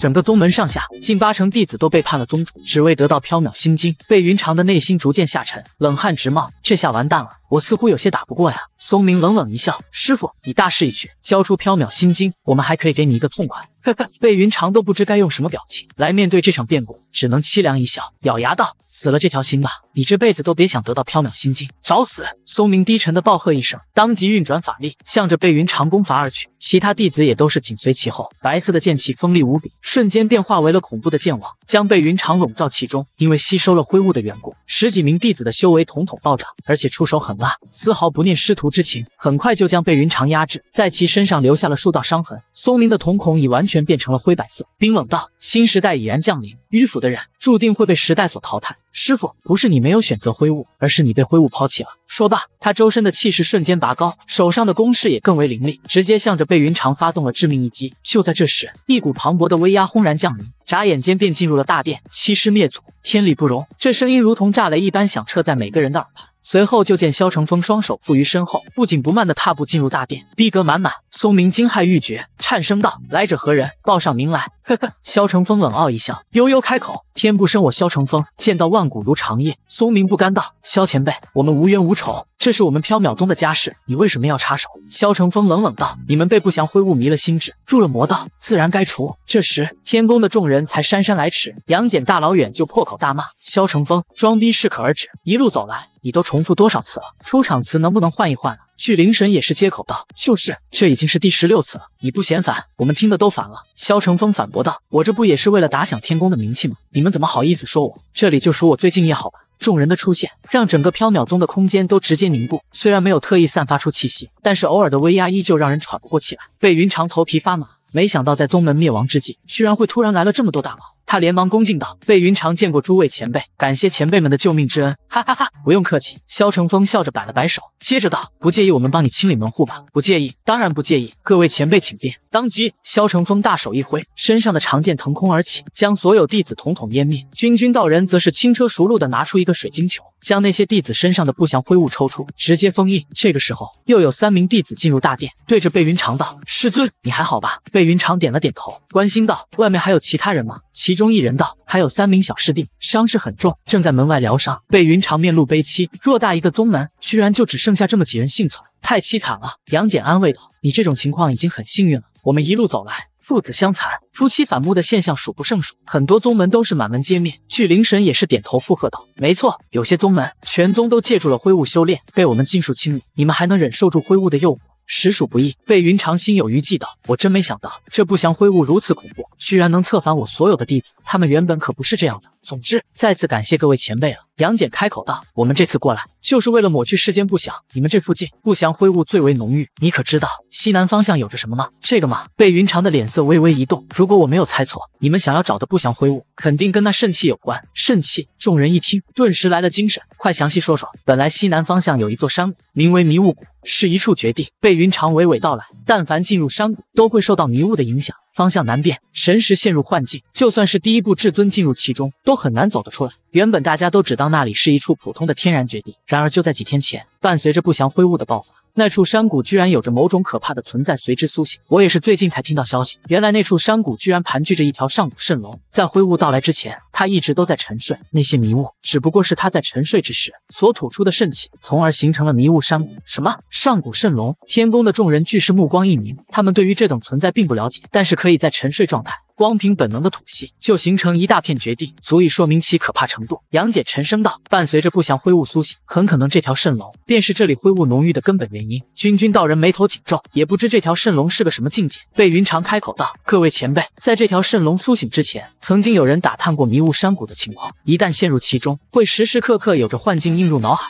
整个宗门上下近八成弟子都背叛了宗主，只为得到缥缈心经。被云长的内心逐渐下沉，冷汗直冒。这下完蛋了，我似乎有些打不过呀！松明冷冷一笑：“师傅，你大势已去，交出缥缈心经，我们还可以给你一个痛快。”呵 [laughs] 呵，贝云长都不知该用什么表情来面对这场变故，只能凄凉一笑，咬牙道：“死了这条心吧，你这辈子都别想得到《缥缈心经》，找死！”松明低沉的暴喝一声，当即运转法力，向着贝云长攻伐而去。其他弟子也都是紧随其后，白色的剑气锋利无比，瞬间便化为了恐怖的剑网，将贝云长笼罩其中。因为吸收了灰雾的缘故，十几名弟子的修为统统暴涨，而且出手狠辣，丝毫不念师徒之情，很快就将贝云长压制，在其身上留下了数道伤痕。松明的瞳孔已完全。全变成了灰白色，冰冷道：“新时代已然降临。”迂腐的人注定会被时代所淘汰。师傅，不是你没有选择灰舞，而是你被灰舞抛弃了。说罢，他周身的气势瞬间拔高，手上的攻势也更为凌厉，直接向着贝云长发动了致命一击。就在这时，一股磅礴的威压轰然降临，眨眼间便进入了大殿。欺师灭祖，天理不容！这声音如同炸雷一般响彻在每个人的耳畔。随后就见萧乘风双手负于身后，不紧不慢的踏步进入大殿，逼格满满。松明惊骇欲绝，颤声道：“来者何人？报上名来！”呵呵，萧乘风冷傲一笑，悠悠。开口，天不生我萧乘风，剑道万古如长夜。松明不甘道，萧前辈，我们无冤无仇，这是我们缥缈宗的家事，你为什么要插手？萧乘风冷冷道，你们被不祥灰雾迷了心智，入了魔道，自然该除。这时，天宫的众人才姗姗来迟。杨戬大老远就破口大骂，萧乘风装逼适可而止。一路走来，你都重复多少次了？出场词能不能换一换啊？巨灵神也是接口道：“就是，这已经是第十六次了，你不嫌烦，我们听的都烦了。”萧乘风反驳道：“我这不也是为了打响天宫的名气吗？你们怎么好意思说我？这里就数我最近业好吧。”众人的出现让整个缥缈宗的空间都直接凝固，虽然没有特意散发出气息，但是偶尔的威压依旧让人喘不过气来，被云长头皮发麻。没想到在宗门灭亡之际，居然会突然来了这么多大佬。他连忙恭敬道：“贝云长见过诸位前辈，感谢前辈们的救命之恩。”哈哈哈，不用客气。萧乘风笑着摆了摆手，接着道：“不介意我们帮你清理门户吧？不介意，当然不介意。各位前辈请便。”当即，萧乘风大手一挥，身上的长剑腾空而起，将所有弟子统统湮灭。君君道人则是轻车熟路的拿出一个水晶球，将那些弟子身上的不祥灰雾抽出，直接封印。这个时候，又有三名弟子进入大殿，对着贝云长道：“师尊，你还好吧？”贝云长点了点头，关心道：“外面还有其他人吗？”其中。中一人道，还有三名小师弟伤势很重，正在门外疗伤。被云长面露悲戚，偌大一个宗门，居然就只剩下这么几人幸存，太凄惨了。杨戬安慰道：“你这种情况已经很幸运了。我们一路走来，父子相残、夫妻反目的现象数不胜数，很多宗门都是满门皆灭。”巨灵神也是点头附和道：“没错，有些宗门全宗都借助了灰雾修炼，被我们尽数清理，你们还能忍受住灰雾的诱惑？”实属不易，被云长心有余悸道：“我真没想到，这不祥灰雾如此恐怖，居然能策反我所有的弟子。他们原本可不是这样的。总之，再次感谢各位前辈了。”杨戬开口道：“我们这次过来就是为了抹去世间不祥。你们这附近不祥灰雾最为浓郁，你可知道西南方向有着什么吗？”这个嘛，被云长的脸色微微一动。如果我没有猜错，你们想要找的不祥灰雾，肯定跟那圣气有关。圣气，众人一听，顿时来了精神，快详细说说。本来西南方向有一座山谷，名为迷雾谷，是一处绝地。被云长娓娓道来，但凡进入山谷，都会受到迷雾的影响。方向难辨，神识陷入幻境，就算是第一步至尊进入其中，都很难走得出来。原本大家都只当那里是一处普通的天然绝地，然而就在几天前，伴随着不祥灰雾的爆发。那处山谷居然有着某种可怕的存在随之苏醒，我也是最近才听到消息。原来那处山谷居然盘踞着一条上古圣龙，在灰雾到来之前，它一直都在沉睡。那些迷雾只不过是它在沉睡之时所吐出的圣气，从而形成了迷雾山谷。什么上古圣龙？天宫的众人俱是目光一凝，他们对于这等存在并不了解，但是可以在沉睡状态。光凭本能的吐息就形成一大片绝地，足以说明其可怕程度。杨戬沉声道：“伴随着不祥灰雾苏醒，很可能这条蜃龙便是这里灰雾浓郁的根本原因。”君君道人眉头紧皱，也不知这条蜃龙是个什么境界。被云长开口道：“各位前辈，在这条蜃龙苏醒之前，曾经有人打探过迷雾山谷的情况。一旦陷入其中，会时时刻刻有着幻境映入脑海。”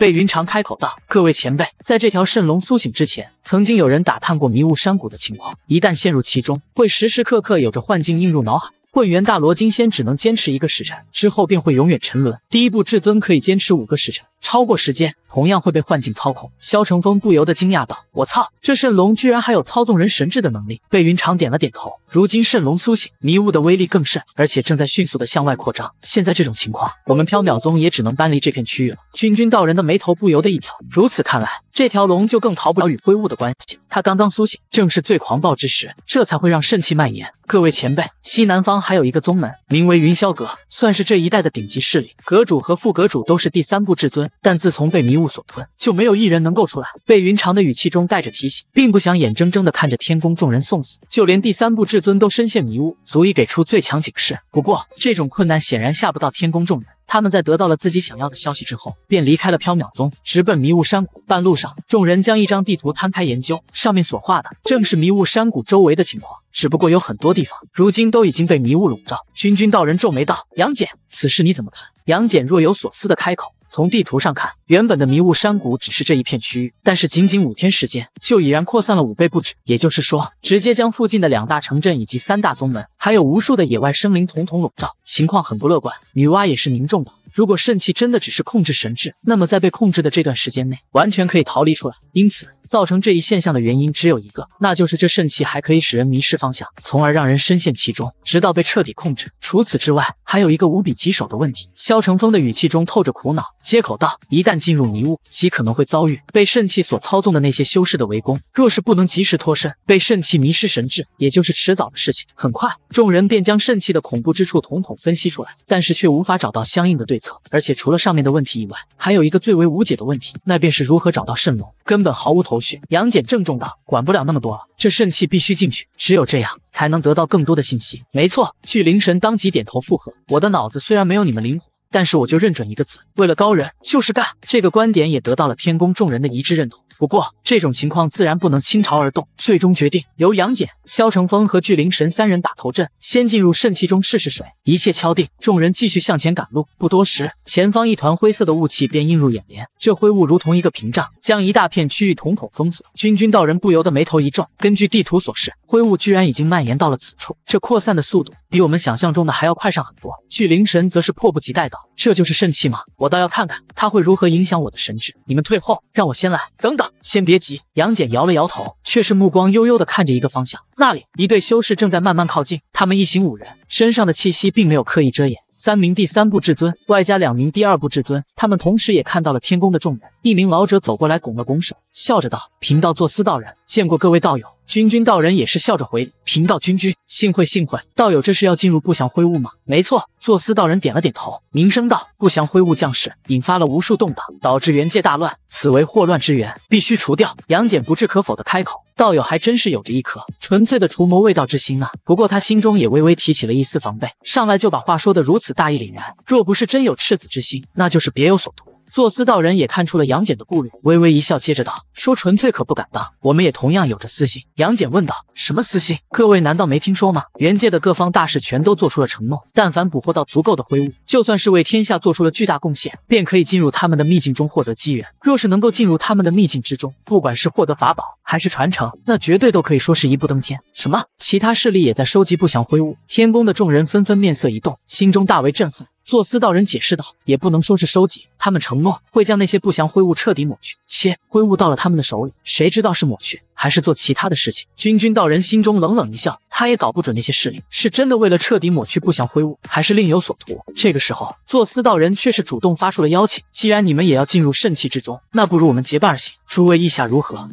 被云长开口道：“各位前辈，在这条圣龙苏醒之前，曾经有人打探过迷雾山谷的情况。一旦陷入其中，会时时刻刻有着幻境映入脑海。”混元大罗金仙只能坚持一个时辰，之后便会永远沉沦。第一步至尊可以坚持五个时辰，超过时间同样会被幻境操控。萧乘风不由得惊讶道：“我操，这圣龙居然还有操纵人神智的能力！”被云长点了点头。如今圣龙苏醒，迷雾的威力更甚，而且正在迅速的向外扩张。现在这种情况，我们缥缈宗也只能搬离这片区域了。君君道人的眉头不由得一挑，如此看来。这条龙就更逃不了与灰雾的关系，它刚刚苏醒，正是最狂暴之时，这才会让肾气蔓延。各位前辈，西南方还有一个宗门，名为云霄阁，算是这一代的顶级势力，阁主和副阁主都是第三部至尊，但自从被迷雾所吞，就没有一人能够出来。被云长的语气中带着提醒，并不想眼睁睁的看着天宫众人送死，就连第三部至尊都深陷迷雾，足以给出最强警示。不过，这种困难显然吓不到天宫众人。他们在得到了自己想要的消息之后，便离开了缥缈宗，直奔迷雾山谷。半路上，众人将一张地图摊开研究，上面所画的正是迷雾山谷周围的情况。只不过有很多地方，如今都已经被迷雾笼罩。君君道人皱眉道：“杨戬，此事你怎么看？”杨戬若有所思的开口。从地图上看，原本的迷雾山谷只是这一片区域，但是仅仅五天时间，就已然扩散了五倍不止。也就是说，直接将附近的两大城镇以及三大宗门，还有无数的野外生灵统统笼罩，情况很不乐观。女娲也是凝重的。如果肾气真的只是控制神智，那么在被控制的这段时间内，完全可以逃离出来。因此，造成这一现象的原因只有一个，那就是这肾气还可以使人迷失方向，从而让人深陷其中，直到被彻底控制。除此之外，还有一个无比棘手的问题。萧乘风的语气中透着苦恼，接口道：“一旦进入迷雾，极可能会遭遇被肾气所操纵的那些修士的围攻。若是不能及时脱身，被肾气迷失神智，也就是迟早的事情。”很快，众人便将肾气的恐怖之处统统分析出来，但是却无法找到相应的对。而且除了上面的问题以外，还有一个最为无解的问题，那便是如何找到蜃龙，根本毫无头绪。杨戬郑重道：“管不了那么多了，这蜃气必须进去，只有这样，才能得到更多的信息。”没错，巨灵神当即点头附和：“我的脑子虽然没有你们灵活。”但是我就认准一个字，为了高人就是干。这个观点也得到了天宫众人的一致认同。不过这种情况自然不能倾巢而动，最终决定由杨戬、萧乘风和巨灵神三人打头阵，先进入圣气中试试水。一切敲定，众人继续向前赶路。不多时，前方一团灰色的雾气便映入眼帘。这灰雾如同一个屏障，将一大片区域统统封锁。君君道人不由得眉头一皱，根据地图所示，灰雾居然已经蔓延到了此处。这扩散的速度比我们想象中的还要快上很多。巨灵神则是迫不及待的。这就是肾气吗？我倒要看看它会如何影响我的神智。你们退后，让我先来。等等，先别急。杨戬摇了摇头，却是目光悠悠的看着一个方向。那里，一对修士正在慢慢靠近。他们一行五人身上的气息并没有刻意遮掩，三名第三部至尊，外加两名第二部至尊。他们同时也看到了天宫的众人。一名老者走过来，拱了拱手，笑着道：“贫道做司道人，见过各位道友。”君君道人也是笑着回礼，贫道君君，幸会幸会。道友这是要进入不祥灰雾吗？没错，坐思道人点了点头，凝声道：“不祥灰雾降世，引发了无数动荡，导致元界大乱，此为祸乱之源，必须除掉。”杨戬不置可否的开口：“道友还真是有着一颗纯粹的除魔卫道之心啊。”不过他心中也微微提起了一丝防备，上来就把话说得如此大义凛然，若不是真有赤子之心，那就是别有所图。坐思道人也看出了杨戬的顾虑，微微一笑，接着道：“说纯粹可不敢当，我们也同样有着私心。”杨戬问道：“什么私心？各位难道没听说吗？元界的各方大事全都做出了承诺，但凡捕获到足够的灰雾，就算是为天下做出了巨大贡献，便可以进入他们的秘境中获得机缘。若是能够进入他们的秘境之中，不管是获得法宝还是传承，那绝对都可以说是一步登天。”什么？其他势力也在收集不祥灰雾？天宫的众人纷纷面色一动，心中大为震撼。坐思道人解释道：“也不能说是收集，他们承诺会将那些不祥灰物彻底抹去。切，灰物到了他们的手里，谁知道是抹去，还是做其他的事情？”君君道人心中冷冷一笑，他也搞不准那些势力是真的为了彻底抹去不祥灰物，还是另有所图。这个时候，坐思道人却是主动发出了邀请：“既然你们也要进入圣器之中，那不如我们结伴而行，诸位意下如何？”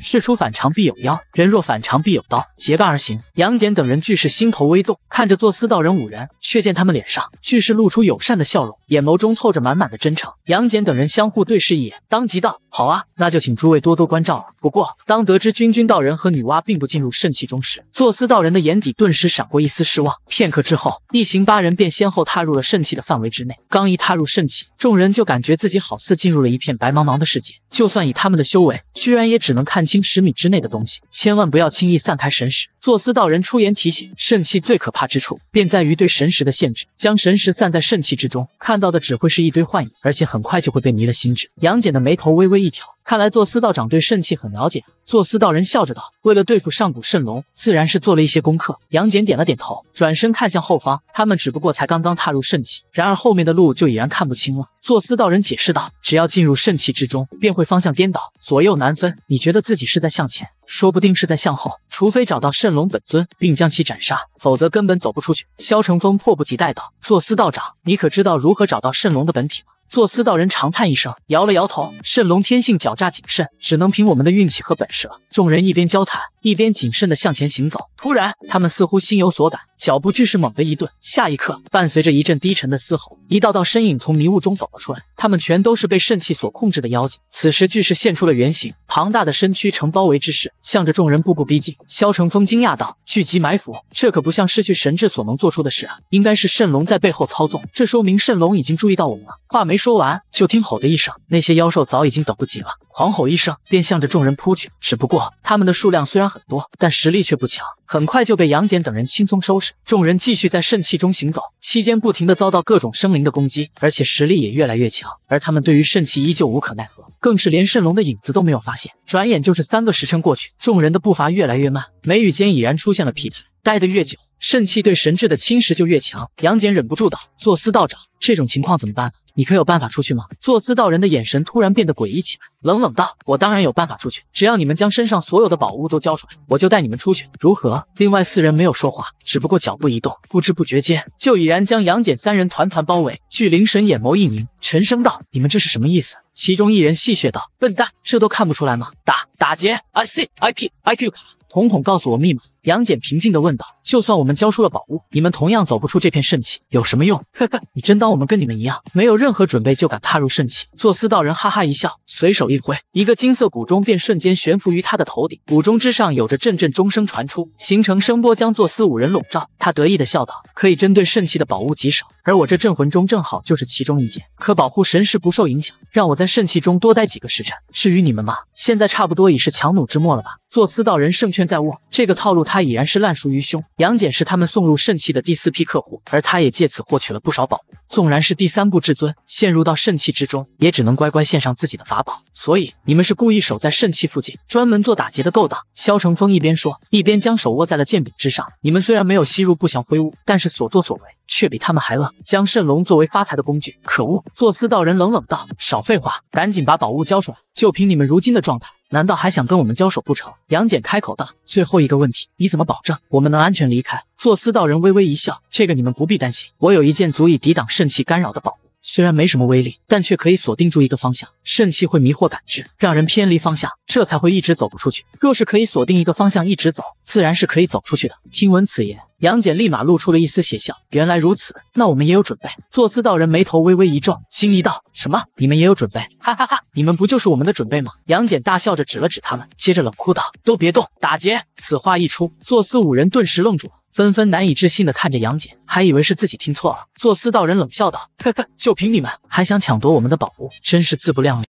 事出反常必有妖，人若反常必有刀。结伴而行，杨戬等人俱是心头微动，看着坐思道人五人，却见他们脸上俱是露出友善的笑容。眼眸中透着满满的真诚，杨戬等人相互对视一眼，当即道：“好啊，那就请诸位多多关照了。”不过，当得知君君道人和女娲并不进入圣气中时，坐思道人的眼底顿时闪过一丝失望。片刻之后，一行八人便先后踏入了圣气的范围之内。刚一踏入圣气，众人就感觉自己好似进入了一片白茫茫的世界，就算以他们的修为，居然也只能看清十米之内的东西。千万不要轻易散开神识，坐思道人出言提醒。圣气最可怕之处，便在于对神识的限制，将神识散在圣气之中，看。看到的只会是一堆幻影，而且很快就会被迷了心智。杨戬的眉头微微一挑。看来作思道长对肾气很了解。作思道人笑着道：“为了对付上古肾龙，自然是做了一些功课。”杨戬点了点头，转身看向后方。他们只不过才刚刚踏入肾气，然而后面的路就已然看不清了。作思道人解释道：“只要进入肾气之中，便会方向颠倒，左右难分。你觉得自己是在向前，说不定是在向后。除非找到肾龙本尊，并将其斩杀，否则根本走不出去。”萧乘风迫不及待道：“作思道长，你可知道如何找到肾龙的本体吗？”坐思道人长叹一声，摇了摇头。圣龙天性狡诈谨慎，只能凭我们的运气和本事了。众人一边交谈，一边谨慎地向前行走。突然，他们似乎心有所感，脚步巨是猛地一顿。下一刻，伴随着一阵低沉的嘶吼，一道道身影从迷雾中走了出来。他们全都是被肾气所控制的妖精。此时，巨是现出了原形，庞大的身躯呈包围之势，向着众人步步逼近。萧乘风惊讶道：“聚集埋伏，这可不像失去神智所能做出的事啊！应该是圣龙在背后操纵。这说明圣龙已经注意到我们了。”话没。说完，就听吼的一声，那些妖兽早已经等不及了，狂吼一声，便向着众人扑去。只不过他们的数量虽然很多，但实力却不强，很快就被杨戬等人轻松收拾。众人继续在肾气中行走，期间不停的遭到各种生灵的攻击，而且实力也越来越强，而他们对于肾气依旧无可奈何，更是连圣龙的影子都没有发现。转眼就是三个时辰过去，众人的步伐越来越慢，眉宇间已然出现了疲态。待得越久，肾气对神智的侵蚀就越强。杨戬忍不住道：“坐思道长，这种情况怎么办？你可有办法出去吗？”坐思道人的眼神突然变得诡异起来，冷冷道：“我当然有办法出去，只要你们将身上所有的宝物都交出来，我就带你们出去，如何？”另外四人没有说话，只不过脚步一动，不知不觉间就已然将杨戬三人团团包围。巨灵神眼眸一凝，沉声道：“你们这是什么意思？”其中一人戏谑道：“笨蛋，这都看不出来吗？打打劫，I C I P I Q 卡，统统告诉我密码。”杨戬平静地问道：“就算我们交出了宝物，你们同样走不出这片圣器，有什么用？”呵呵，你真当我们跟你们一样，没有任何准备就敢踏入圣器？坐思道人哈哈一笑，随手一挥，一个金色古钟便瞬间悬浮于他的头顶。古钟之上有着阵阵钟声传出，形成声波将坐思五人笼罩。他得意地笑道：“可以针对圣器的宝物极少，而我这镇魂钟正好就是其中一件，可保护神识不受影响，让我在圣器中多待几个时辰。至于你们嘛，现在差不多已是强弩之末了吧？”坐思道人胜券在握，这个套路他。他已然是烂熟于胸。杨戬是他们送入圣器的第四批客户，而他也借此获取了不少宝物。纵然是第三部至尊陷入到圣器之中，也只能乖乖献上自己的法宝。所以你们是故意守在圣器附近，专门做打劫的勾当。萧乘风一边说，一边将手握在了剑柄之上。你们虽然没有吸入不祥灰雾，但是所作所为。却比他们还饿，将圣龙作为发财的工具，可恶！坐思道人冷冷道：“少废话，赶紧把宝物交出来！就凭你们如今的状态，难道还想跟我们交手不成？”杨戬开口道：“最后一个问题，你怎么保证我们能安全离开？”坐思道人微微一笑：“这个你们不必担心，我有一件足以抵挡圣气干扰的宝物。”虽然没什么威力，但却可以锁定住一个方向。肾气会迷惑感知，让人偏离方向，这才会一直走不出去。若是可以锁定一个方向一直走，自然是可以走出去的。听闻此言，杨戬立马露出了一丝邪笑。原来如此，那我们也有准备。坐思道人眉头微微一皱，惊疑道：“什么？你们也有准备？哈哈哈，你们不就是我们的准备吗？杨戬大笑着指了指他们，接着冷酷道：“都别动，打劫！”此话一出，坐思五人顿时愣住。纷纷难以置信地看着杨戬，还以为是自己听错了。作死道人冷笑道：“呵呵，就凭你们还想抢夺我们的宝物，真是自不量力。”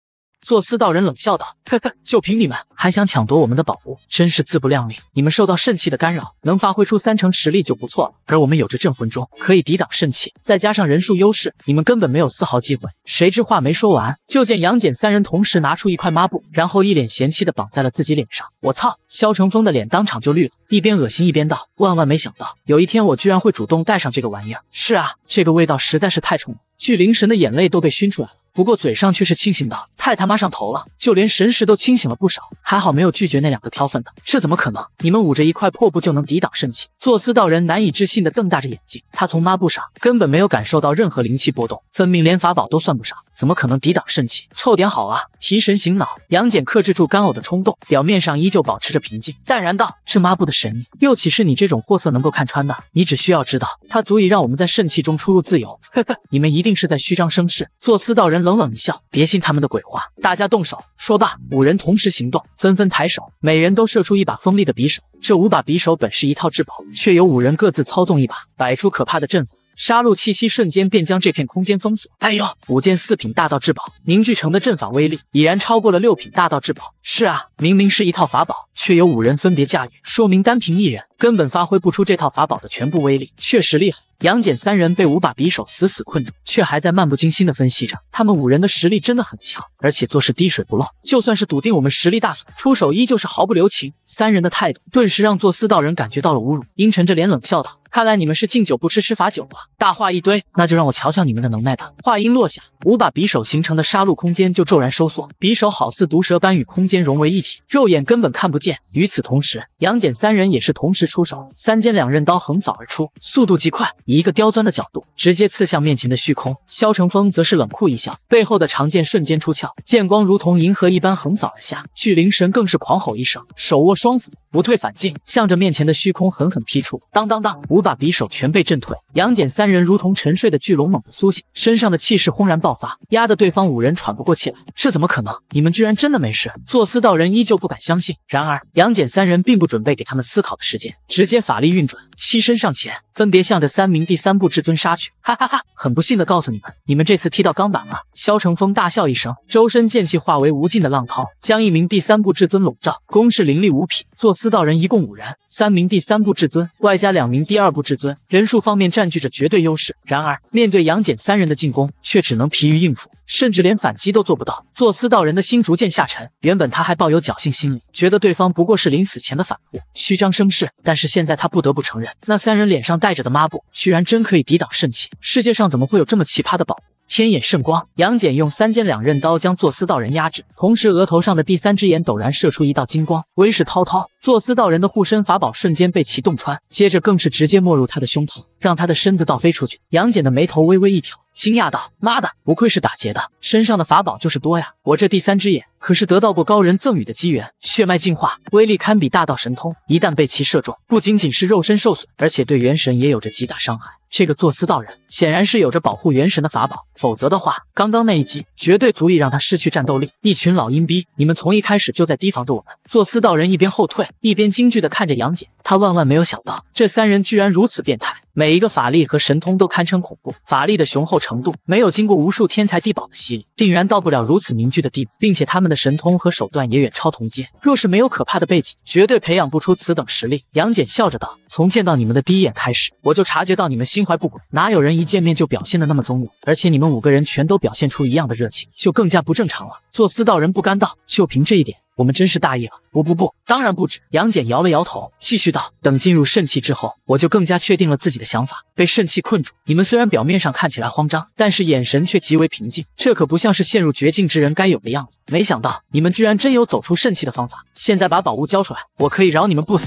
坐思道人冷笑道：“呵呵，就凭你们还想抢夺我们的宝物，真是自不量力！你们受到肾气的干扰，能发挥出三成实力就不错了。而我们有着镇魂钟，可以抵挡肾气，再加上人数优势，你们根本没有丝毫机会。”谁知话没说完，就见杨戬三人同时拿出一块抹布，然后一脸嫌弃的绑在了自己脸上。我操！萧乘风的脸当场就绿了，一边恶心一边道：“万万没想到，有一天我居然会主动带上这个玩意儿。”是啊，这个味道实在是太冲了，巨灵神的眼泪都被熏出来了。不过嘴上却是清醒道：“太他妈上头了，就连神识都清醒了不少。还好没有拒绝那两个挑粪的，这怎么可能？你们捂着一块破布就能抵挡圣气？”坐思道人难以置信地瞪大着眼睛，他从抹布上根本没有感受到任何灵气波动，分明连法宝都算不上，怎么可能抵挡圣气？臭点好啊，提神醒脑。杨戬克制住干呕的冲动，表面上依旧保持着平静，淡然道：“这抹布的神秘，又岂是你这种货色能够看穿的？你只需要知道，它足以让我们在圣气中出入自由。”呵呵，你们一定是在虚张声势。坐思道人。冷冷一笑，别信他们的鬼话！大家动手！说罢，五人同时行动，纷纷抬手，每人都射出一把锋利的匕首。这五把匕首本是一套至宝，却由五人各自操纵一把，摆出可怕的阵法。杀戮气息瞬间便将这片空间封锁。哎呦，五件四品大道至宝凝聚成的阵法威力，已然超过了六品大道至宝。是啊，明明是一套法宝，却有五人分别驾驭，说明单凭一人根本发挥不出这套法宝的全部威力。确实厉害。杨戬三人被五把匕首死死困住，却还在漫不经心的分析着。他们五人的实力真的很强，而且做事滴水不漏。就算是笃定我们实力大损，出手依旧是毫不留情。三人的态度顿时让作思道人感觉到了侮辱，阴沉着脸冷笑道。看来你们是敬酒不吃吃罚酒啊。大话一堆，那就让我瞧瞧你们的能耐吧。话音落下，五把匕首形成的杀戮空间就骤然收缩，匕首好似毒蛇般与空间融为一体，肉眼根本看不见。与此同时，杨戬三人也是同时出手，三尖两刃刀横扫而出，速度极快，以一个刁钻的角度直接刺向面前的虚空。萧乘风则是冷酷一笑，背后的长剑瞬间出鞘，剑光如同银河一般横扫而下。巨灵神更是狂吼一声，手握双斧，不退反进，向着面前的虚空狠狠劈出。当当当！五。把匕首全被震退，杨戬三人如同沉睡的巨龙猛地苏醒，身上的气势轰然爆发，压得对方五人喘不过气来。这怎么可能？你们居然真的没事？坐思道人依旧不敢相信。然而，杨戬三人并不准备给他们思考的时间，直接法力运转。栖身上前，分别向着三名第三部至尊杀去。哈哈哈！很不幸的告诉你们，你们这次踢到钢板了。萧乘风大笑一声，周身剑气化为无尽的浪涛，将一名第三部至尊笼罩，攻势凌厉无匹。做司道人一共五人，三名第三部至尊，外加两名第二部至尊，人数方面占据着绝对优势。然而面对杨戬三人的进攻，却只能疲于应付，甚至连反击都做不到。做司道人的心逐渐下沉，原本他还抱有侥幸心理，觉得对方不过是临死前的反扑，虚张声势。但是现在他不得不承认。那三人脸上带着的抹布，居然真可以抵挡圣气！世界上怎么会有这么奇葩的宝物？天眼圣光！杨戬用三尖两刃刀将坐丝道人压制，同时额头上的第三只眼陡然射出一道金光，威势滔滔。坐丝道人的护身法宝瞬间被其洞穿，接着更是直接没入他的胸膛，让他的身子倒飞出去。杨戬的眉头微微一挑。惊讶道：“妈的，不愧是打劫的，身上的法宝就是多呀！我这第三只眼可是得到过高人赠予的机缘，血脉进化，威力堪比大道神通。一旦被其射中，不仅仅是肉身受损，而且对元神也有着极大伤害。这个坐丝道人显然是有着保护元神的法宝，否则的话，刚刚那一击绝对足以让他失去战斗力。一群老阴逼，你们从一开始就在提防着我们。”坐丝道人一边后退，一边惊惧的看着杨戬，他万万没有想到，这三人居然如此变态。每一个法力和神通都堪称恐怖，法力的雄厚程度，没有经过无数天才地宝的洗礼，定然到不了如此凝聚的地步，并且他们的神通和手段也远超同阶。若是没有可怕的背景，绝对培养不出此等实力。杨戬笑着道：“从见到你们的第一眼开始，我就察觉到你们心怀不轨。哪有人一见面就表现的那么忠勇？而且你们五个人全都表现出一样的热情，就更加不正常了。”作思道人不甘道：“就凭这一点。”我们真是大意了！不不不，当然不止。杨戬摇了摇头，继续道：“等进入肾气之后，我就更加确定了自己的想法。被肾气困住，你们虽然表面上看起来慌张，但是眼神却极为平静，这可不像是陷入绝境之人该有的样子。没想到你们居然真有走出肾气的方法。现在把宝物交出来，我可以饶你们不死。”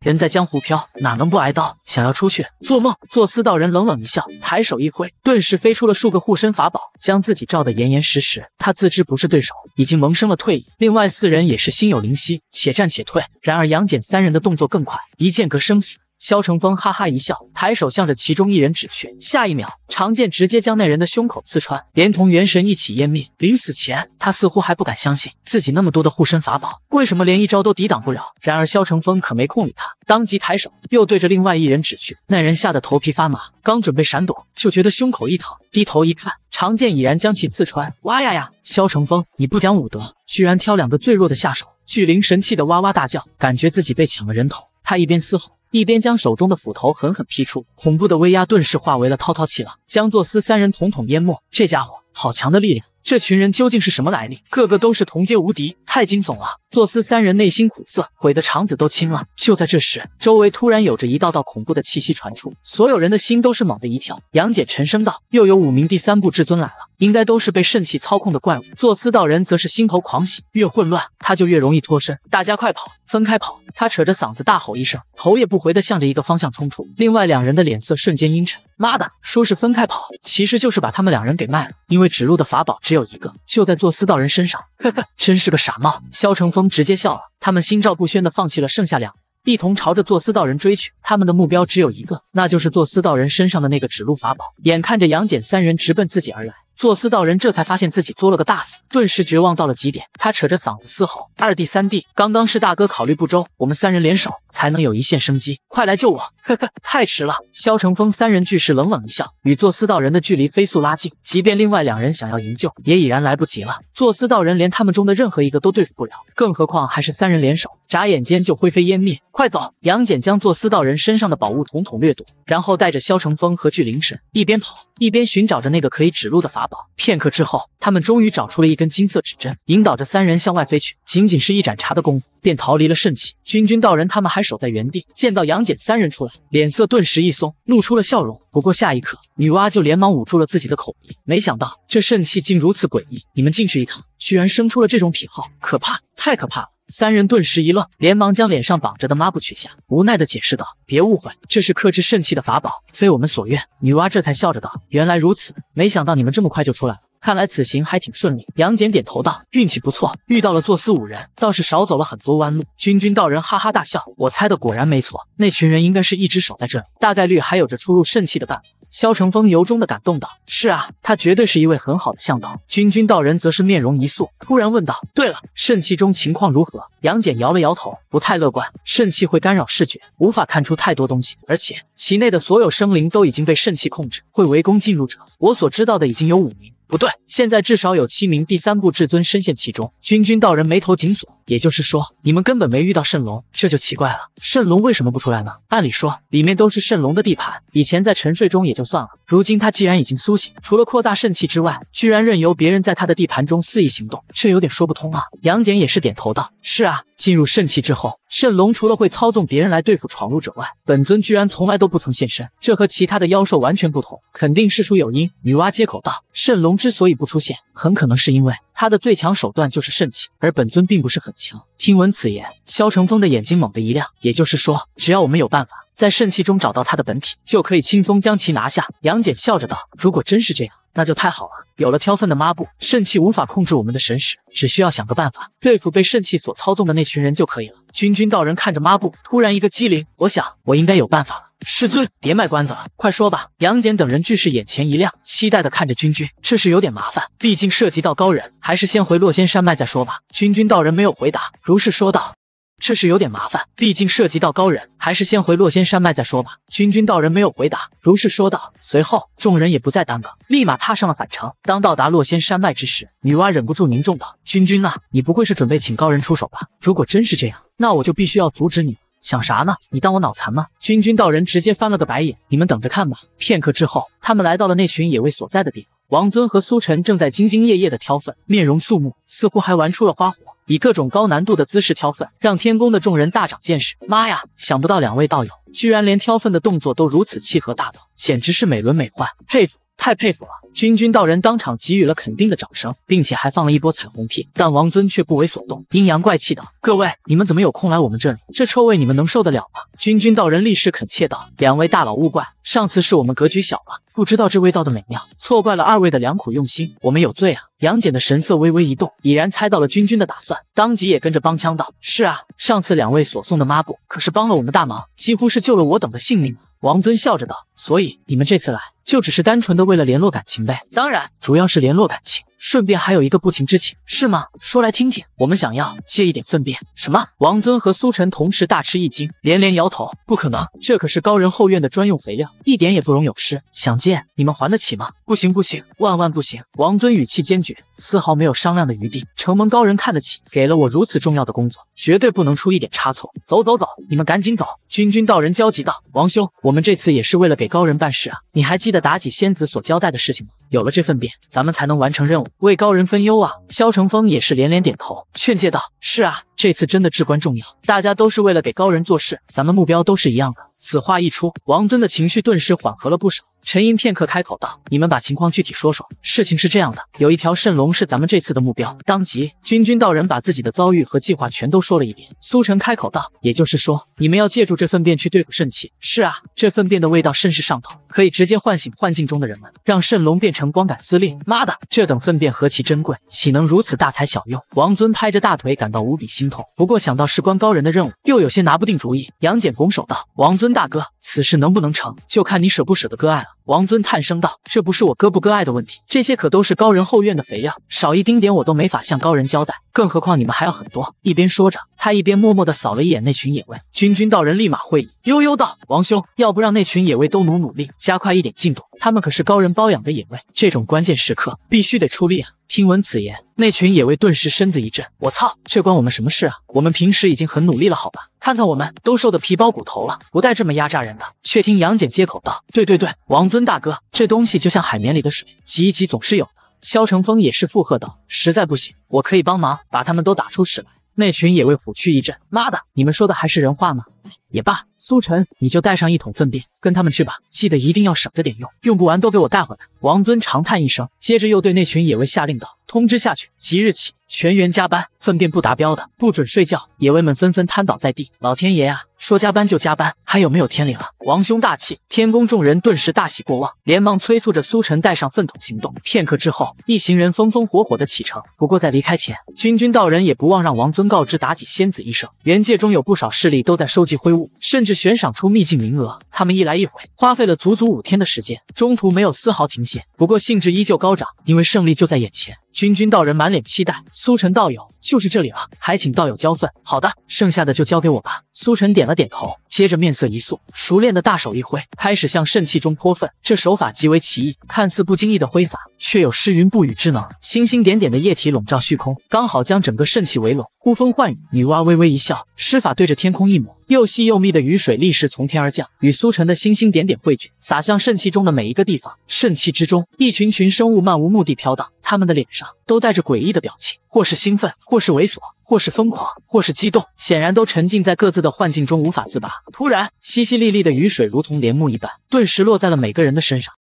人在江湖飘，哪能不挨刀？想要出去做梦？作思道人冷冷一笑，抬手一挥，顿时飞出了数个护身法宝，将自己罩得严严实实。他自知不是对手，已经萌生了退意。另外四人也是心有灵犀，且战且退。然而杨戬三人的动作更快，一剑隔生死。萧乘风哈哈一笑，抬手向着其中一人指去，下一秒，长剑直接将那人的胸口刺穿，连同元神一起湮灭。临死前，他似乎还不敢相信自己那么多的护身法宝，为什么连一招都抵挡不了？然而萧乘风可没空理他，当即抬手又对着另外一人指去，那人吓得头皮发麻，刚准备闪躲，就觉得胸口一疼，低头一看，长剑已然将其刺穿。哇呀呀！萧乘风，你不讲武德，居然挑两个最弱的下手！巨灵神气的哇哇大叫，感觉自己被抢了人头，他一边嘶吼。一边将手中的斧头狠狠劈出，恐怖的威压顿时化为了滔滔气浪，将作斯三人统统淹没。这家伙好强的力量！这群人究竟是什么来历？个个都是同阶无敌，太惊悚了！作斯三人内心苦涩，悔得肠子都青了。就在这时，周围突然有着一道道恐怖的气息传出，所有人的心都是猛的一跳。杨戬沉声道：“又有五名第三部至尊来了，应该都是被肾气操控的怪物。”作斯道人则是心头狂喜，越混乱他就越容易脱身。大家快跑，分开跑！他扯着嗓子大吼一声，头也不。回的向着一个方向冲出，另外两人的脸色瞬间阴沉。妈的，说是分开跑，其实就是把他们两人给卖了。因为指路的法宝只有一个，就在坐丝道人身上。呵呵，真是个傻帽。萧乘风直接笑了。他们心照不宣的放弃了剩下两，一同朝着坐丝道人追去。他们的目标只有一个，那就是坐丝道人身上的那个指路法宝。眼看着杨戬三人直奔自己而来。坐思道人这才发现自己作了个大死，顿时绝望到了极点。他扯着嗓子嘶吼：“二弟、三弟，刚刚是大哥考虑不周，我们三人联手才能有一线生机，快来救我！”呵呵，太迟了。萧乘风三人俱是冷冷一笑，与坐思道人的距离飞速拉近。即便另外两人想要营救，也已然来不及了。坐思道人连他们中的任何一个都对付不了，更何况还是三人联手。眨眼间就灰飞烟灭，快走！杨戬将作司道人身上的宝物统统掠夺，然后带着萧乘风和巨灵神一边跑一边寻找着那个可以指路的法宝。片刻之后，他们终于找出了一根金色指针，引导着三人向外飞去。仅仅是一盏茶的功夫，便逃离了圣器。君君道人他们还守在原地，见到杨戬三人出来，脸色顿时一松，露出了笑容。不过下一刻，女娲就连忙捂住了自己的口鼻，没想到这圣器竟如此诡异。你们进去一趟，居然生出了这种癖好，可怕，太可怕了！三人顿时一愣，连忙将脸上绑着的抹布取下，无奈的解释道：“别误会，这是克制肾气的法宝，非我们所愿。”女娲这才笑着道：“原来如此，没想到你们这么快就出来了。”看来此行还挺顺利。杨戬点头道：“运气不错，遇到了坐司五人，倒是少走了很多弯路。”君君道人哈哈大笑：“我猜的果然没错，那群人应该是一直守在这里，大概率还有着出入圣气的办法。”萧乘风由衷的感动道：“是啊，他绝对是一位很好的向导。”君君道人则是面容一肃，突然问道：“对了，圣气中情况如何？”杨戬摇了摇头：“不太乐观，肾气会干扰视觉，无法看出太多东西，而且其内的所有生灵都已经被圣气控制，会围攻进入者。我所知道的已经有五名。”不对，现在至少有七名第三部至尊深陷其中。君君道人眉头紧锁。也就是说，你们根本没遇到圣龙，这就奇怪了。圣龙为什么不出来呢？按理说，里面都是圣龙的地盘。以前在沉睡中也就算了，如今他既然已经苏醒，除了扩大圣气之外，居然任由别人在他的地盘中肆意行动，这有点说不通啊！杨戬也是点头道：“是啊，进入圣气之后，圣龙除了会操纵别人来对付闯入者外，本尊居然从来都不曾现身，这和其他的妖兽完全不同，肯定事出有因。”女娲接口道：“圣龙之所以不出现，很可能是因为……”他的最强手段就是肾气，而本尊并不是很强。听闻此言，萧乘风的眼睛猛地一亮。也就是说，只要我们有办法在肾气中找到他的本体，就可以轻松将其拿下。杨戬笑着道：“如果真是这样，那就太好了。有了挑粪的抹布，肾气无法控制我们的神识，只需要想个办法对付被肾气所操纵的那群人就可以了。”君君道人看着抹布，突然一个机灵，我想我应该有办法了。师尊，别卖关子了，快说吧！杨戬等人俱是眼前一亮，期待的看着君君。这是有点麻烦，毕竟涉及到高人，还是先回落仙山脉再说吧。君君道人没有回答，如是说道：“这是有点麻烦，毕竟涉及到高人，还是先回落仙山脉再说吧。”君君道人没有回答，如是说道。随后，众人也不再耽搁，立马踏上了返程。当到达落仙山脉之时，女娲忍不住凝重道：“君君啊，你不会是准备请高人出手吧？如果真是这样，那我就必须要阻止你。”想啥呢？你当我脑残吗？君君道人直接翻了个白眼。你们等着看吧。片刻之后，他们来到了那群野味所在的地方。王尊和苏晨正在兢兢业业的挑粪，面容肃穆，似乎还玩出了花火，以各种高难度的姿势挑粪，让天宫的众人大长见识。妈呀，想不到两位道友居然连挑粪的动作都如此契合大道，简直是美轮美奂，佩服！太佩服了！君君道人当场给予了肯定的掌声，并且还放了一波彩虹屁。但王尊却不为所动，阴阳怪气道：“各位，你们怎么有空来我们这里？这臭味你们能受得了吗？”君君道人立时恳切道：“两位大佬勿怪，上次是我们格局小了，不知道这味道的美妙，错怪了二位的良苦用心，我们有罪啊。”杨戬的神色微微一动，已然猜到了君君的打算，当即也跟着帮腔道：“是啊，上次两位所送的抹布可是帮了我们大忙，几乎是救了我等的性命。”王尊笑着道：“所以你们这次来，就只是单纯的为了联络感情呗？当然，主要是联络感情。”顺便还有一个不情之请，是吗？说来听听。我们想要借一点粪便。什么？王尊和苏晨同时大吃一惊，连连摇头。不可能，这可是高人后院的专用肥料，一点也不容有失。想借，你们还得起吗？不行不行，万万不行！王尊语气坚决。丝毫没有商量的余地。承蒙高人看得起，给了我如此重要的工作，绝对不能出一点差错。走走走，你们赶紧走！君君道人焦急道：“王兄，我们这次也是为了给高人办事啊。你还记得妲己仙子所交代的事情吗？有了这份便，咱们才能完成任务，为高人分忧啊。”萧乘风也是连连点头，劝诫道：“是啊。”这次真的至关重要，大家都是为了给高人做事，咱们目标都是一样的。此话一出，王尊的情绪顿时缓和了不少，沉吟片刻，开口道：“你们把情况具体说说。事情是这样的，有一条圣龙是咱们这次的目标。”当即，君君道人把自己的遭遇和计划全都说了一遍。苏晨开口道：“也就是说，你们要借助这粪便去对付圣器？”“是啊，这粪便的味道甚是上头，可以直接唤醒幻境中的人们，让圣龙变成光杆司令。妈的，这等粪便何其珍贵，岂能如此大材小用？”王尊拍着大腿，感到无比心。不过想到事关高人的任务，又有些拿不定主意。杨戬拱手道：“王尊大哥，此事能不能成就看你舍不舍得割爱了。”王尊叹声道：“这不是我割不割爱的问题，这些可都是高人后院的肥料，少一丁点我都没法向高人交代，更何况你们还要很多。”一边说着，他一边默默的扫了一眼那群野味。君君道人立马会意，悠悠道：“王兄，要不让那群野味都努努力，加快一点进度？他们可是高人包养的野味，这种关键时刻必须得出力啊！”听闻此言，那群野卫顿时身子一震。我操，这关我们什么事啊？我们平时已经很努力了，好吧？看看我们都瘦的皮包骨头了，不带这么压榨人的。却听杨戬接口道：“对对对，王尊大哥，这东西就像海绵里的水，挤一挤总是有的。”萧乘风也是附和道：“实在不行，我可以帮忙把他们都打出屎来。”那群野卫虎躯一震，妈的，你们说的还是人话吗？也罢，苏晨，你就带上一桶粪便跟他们去吧，记得一定要省着点用，用不完都给我带回来。王尊长叹一声，接着又对那群野味下令道：“通知下去，即日起全员加班，粪便不达标的不准睡觉。”野味们纷纷瘫倒在地。老天爷呀，说加班就加班，还有没有天理了？王兄大气，天宫众人顿时大喜过望，连忙催促着苏晨带上粪桶行动。片刻之后，一行人风风火火的启程。不过在离开前，君君道人也不忘让王尊告知妲己仙子一声，原界中有不少势力都在收集。挥舞，甚至悬赏出秘境名额。他们一来一回，花费了足足五天的时间，中途没有丝毫停歇。不过兴致依旧高涨，因为胜利就在眼前。君君道人满脸期待，苏晨道友就是这里了，还请道友交份。好的，剩下的就交给我吧。苏晨点了点头，接着面色一肃，熟练的大手一挥，开始向肾气中泼粪。这手法极为奇异，看似不经意的挥洒，却有施云布雨之能。星星点点的液体笼罩虚空，刚好将整个肾气围拢。呼风唤雨，女娲微微一笑，施法对着天空一抹，又细又密的雨水立时从天而降，与苏晨的星星点点汇聚，洒向肾气中的每一个地方。肾气之中，一群群生物漫无目的飘荡，他们的脸上。都带着诡异的表情，或是兴奋，或是猥琐，或是疯狂，或是激动，显然都沉浸在各自的幻境中无法自拔。突然，淅淅沥沥的雨水如同帘幕一般，顿时落在了每个人的身上。